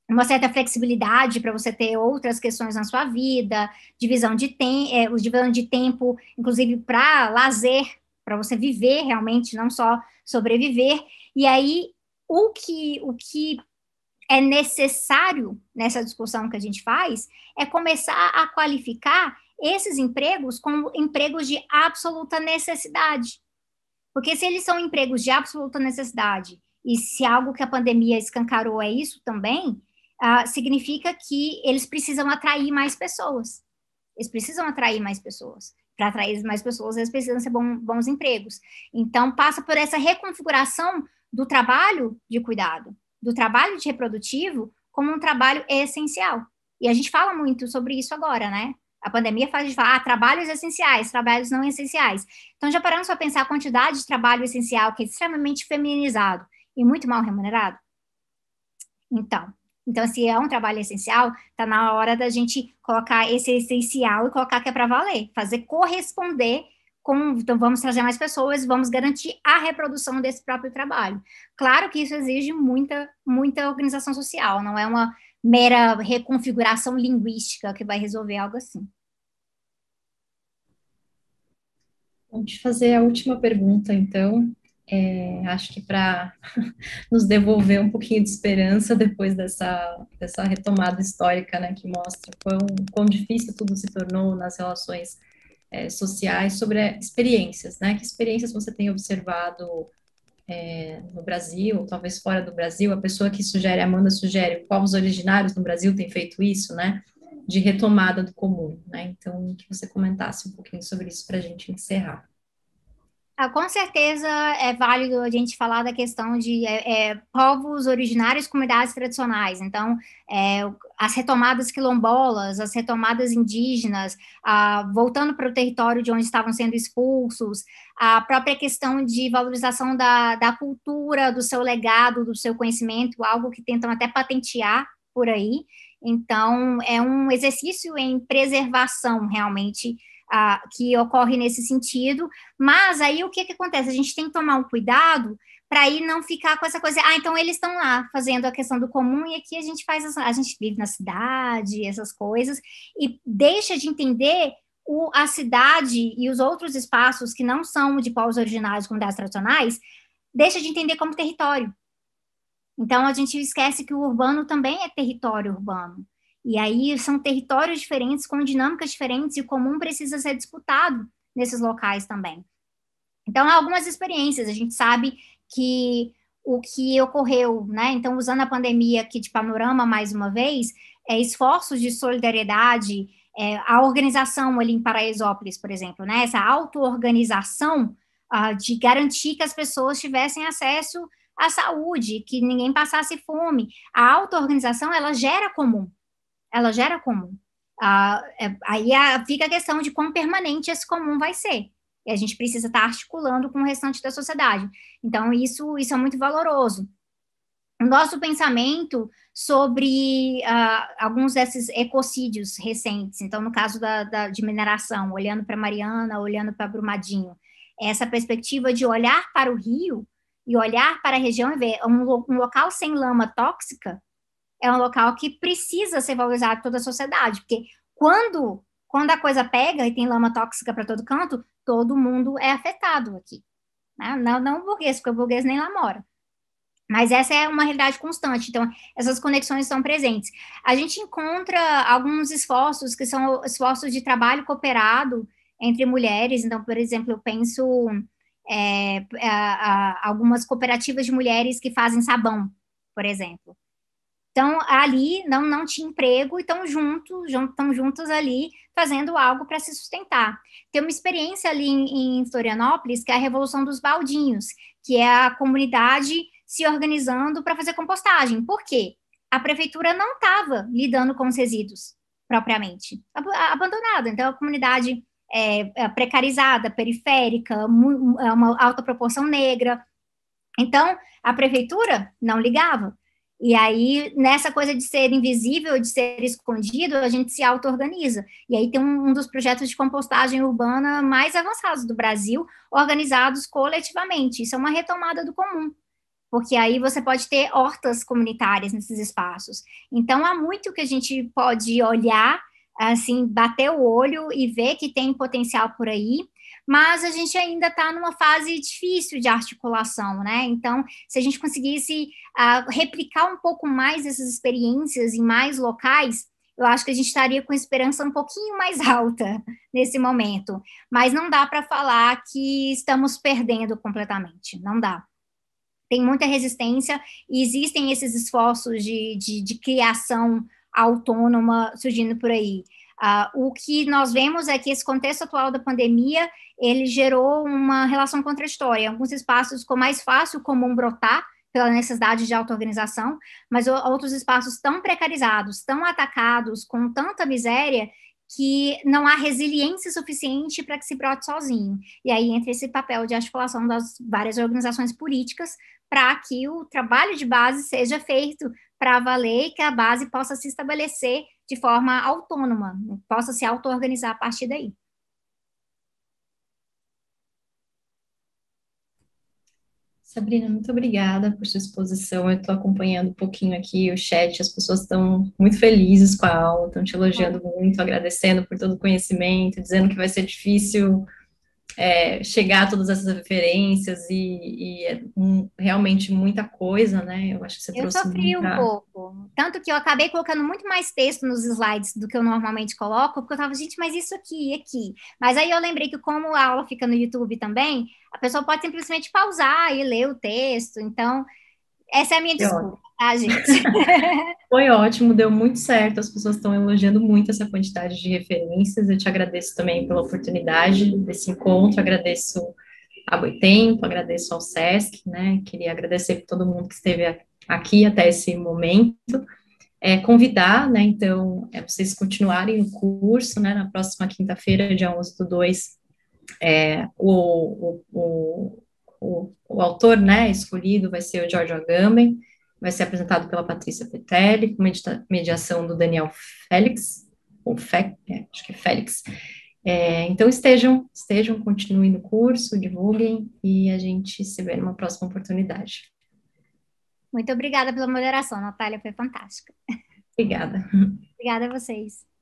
uma certa flexibilidade para você ter outras questões na sua vida, divisão de, tem, é, divisão de tempo, inclusive para lazer, para você viver realmente, não só sobreviver. E aí, o que, o que é necessário nessa discussão que a gente faz é começar a qualificar esses empregos como empregos de absoluta necessidade. Porque se eles são empregos de absoluta necessidade, e se algo que a pandemia escancarou é isso também, uh, significa que eles precisam atrair mais pessoas. Eles precisam atrair mais pessoas. Para atrair mais pessoas, eles precisam ser bom, bons empregos. Então, passa por essa reconfiguração do trabalho de cuidado, do trabalho de reprodutivo, como um trabalho essencial. E a gente fala muito sobre isso agora, né? A pandemia faz a gente falar ah, trabalhos essenciais, trabalhos não essenciais. Então, já paramos para pensar a quantidade de trabalho essencial que é extremamente feminizado e muito mal remunerado? Então, então, se é um trabalho essencial, está na hora da gente colocar esse essencial e colocar que é para valer, fazer corresponder com. Então, vamos trazer mais pessoas, vamos garantir a reprodução desse próprio trabalho. Claro que isso exige muita, muita organização social, não é uma mera reconfiguração linguística que vai resolver algo assim. Vamos te fazer a última pergunta, então. É, acho que para nos devolver um pouquinho de esperança depois dessa, dessa retomada histórica, né, que mostra quão, quão difícil tudo se tornou nas relações é, sociais sobre é, experiências, né? Que experiências você tem observado é, no Brasil, talvez fora do Brasil? A pessoa que sugere, Amanda sugere, povos originários no Brasil têm feito isso, né? De retomada do comum, né? Então, que você comentasse um pouquinho sobre isso para a gente encerrar. Ah, com certeza é válido a gente falar da questão de é, é, povos originários, comunidades tradicionais. Então, é, as retomadas quilombolas, as retomadas indígenas, ah, voltando para o território de onde estavam sendo expulsos, a própria questão de valorização da, da cultura, do seu legado, do seu conhecimento, algo que tentam até patentear por aí. Então, é um exercício em preservação, realmente, que ocorre nesse sentido. Mas aí o que, que acontece? A gente tem que tomar um cuidado para aí não ficar com essa coisa, ah, então eles estão lá fazendo a questão do comum e aqui a gente faz, as, a gente vive na cidade, essas coisas, e deixa de entender o, a cidade e os outros espaços que não são de povos originários, comunidades tradicionais, deixa de entender como território. Então, a gente esquece que o urbano também é território urbano. E aí são territórios diferentes, com dinâmicas diferentes, e o comum precisa ser disputado nesses locais também. Então, há algumas experiências, a gente sabe que o que ocorreu, né? Então, usando a pandemia aqui de panorama mais uma vez, é, esforços de solidariedade, é, a organização ali em Paraisópolis, por exemplo, né? Essa auto-organização uh, de garantir que as pessoas tivessem acesso à saúde, que ninguém passasse fome. A auto-organização, ela gera comum, ela gera comum. Ah, é, aí a, fica a questão de quão permanente esse comum vai ser. E a gente precisa estar tá articulando com o restante da sociedade. Então, isso, isso é muito valoroso. O nosso pensamento sobre ah, alguns desses ecocídios recentes, então, no caso da, da de mineração, olhando para Mariana, olhando para Brumadinho, essa perspectiva de olhar para o rio e olhar para a região e ver um, um local sem lama tóxica é um local que precisa ser valorizado toda a sociedade, porque quando quando a coisa pega e tem lama tóxica para todo canto, todo mundo é afetado aqui. Né? Não, não o burguês, porque o burguês nem lá mora. Mas essa é uma realidade constante, então essas conexões estão presentes. A gente encontra alguns esforços que são esforços de trabalho cooperado entre mulheres. Então, por exemplo, eu penso é, a, a, algumas cooperativas de mulheres que fazem sabão, por exemplo. Então, ali não, não tinha emprego e estão juntos, estão juntos ali fazendo algo para se sustentar. Tem uma experiência ali em, em, Florianópolis, que é a Revolução dos Baldinhos, que é a comunidade se organizando para fazer compostagem. Por quê? A prefeitura não estava lidando com os resíduos propriamente, abandonada. Então, é a comunidade é, é, precarizada, periférica, é uma alta proporção negra. Então, a prefeitura não ligava. E aí, nessa coisa de ser invisível, de ser escondido, a gente se auto-organiza. E aí tem um, um, dos projetos de compostagem urbana mais avançados do Brasil, organizados coletivamente. Isso é uma retomada do comum, porque aí você pode ter hortas comunitárias nesses espaços. Então, há muito que a gente pode olhar, assim, bater o olho e ver que tem potencial por aí mas a gente ainda está numa fase difícil de articulação, né? Então, se a gente conseguisse uh, replicar um pouco mais essas experiências em mais locais, eu acho que a gente estaria com esperança um pouquinho mais alta nesse momento. Mas não dá para falar que estamos perdendo completamente, não dá. Tem muita resistência e existem esses esforços de, de, de criação autônoma surgindo por aí. Uh, o que nós vemos é que esse contexto atual da pandemia, ele gerou uma relação contraditória. Alguns espaços ficou mais fácil comum brotar pela necessidade de auto-organização, mas outros espaços tão precarizados, tão atacados, com tanta miséria, que não há resiliência suficiente para que se brote sozinho. E aí entra esse papel de articulação das várias organizações políticas para que o trabalho de base seja feito para valer e que a base possa se estabelecer de forma autônoma, possa se auto-organizar a partir daí. Sabrina, muito obrigada por sua exposição. Eu estou acompanhando um pouquinho aqui o chat, as pessoas estão muito felizes com a aula, estão te elogiando muito, agradecendo por todo o conhecimento, dizendo que vai ser difícil é, chegar a todas essas referências e, e é um, realmente muita coisa, né? Eu acho que você eu trouxe. Eu sofri muita... um pouco. Tanto que eu acabei colocando muito mais texto nos slides do que eu normalmente coloco, porque eu tava, gente, mas isso aqui e aqui. Mas aí eu lembrei que, como a aula fica no YouTube também, a pessoa pode simplesmente pausar e ler o texto. Então, essa é a minha desculpa tá, gente? Foi ótimo, deu muito certo. As pessoas estão elogiando muito essa quantidade de referências. Eu te agradeço também pela oportunidade desse encontro, agradeço a Boitempo, agradeço ao SESC, né? Queria agradecer por todo mundo que esteve aqui até esse momento. É, convidar, né, então, é, vocês continuarem o curso, né, na próxima quinta-feira, dia 11 do 2, é, o, o, o, o, autor, né, escolhido vai ser o George Agamben, vai ser apresentado pela Patrícia Petelli, com mediação do Daniel Félix, ou é, acho que é Félix. É, então estejam, estejam, continuem no curso, divulguem e a gente se vê numa próxima oportunidade. Muito obrigada pela moderação, Natália, foi fantástica. Obrigada. Obrigada a vocês.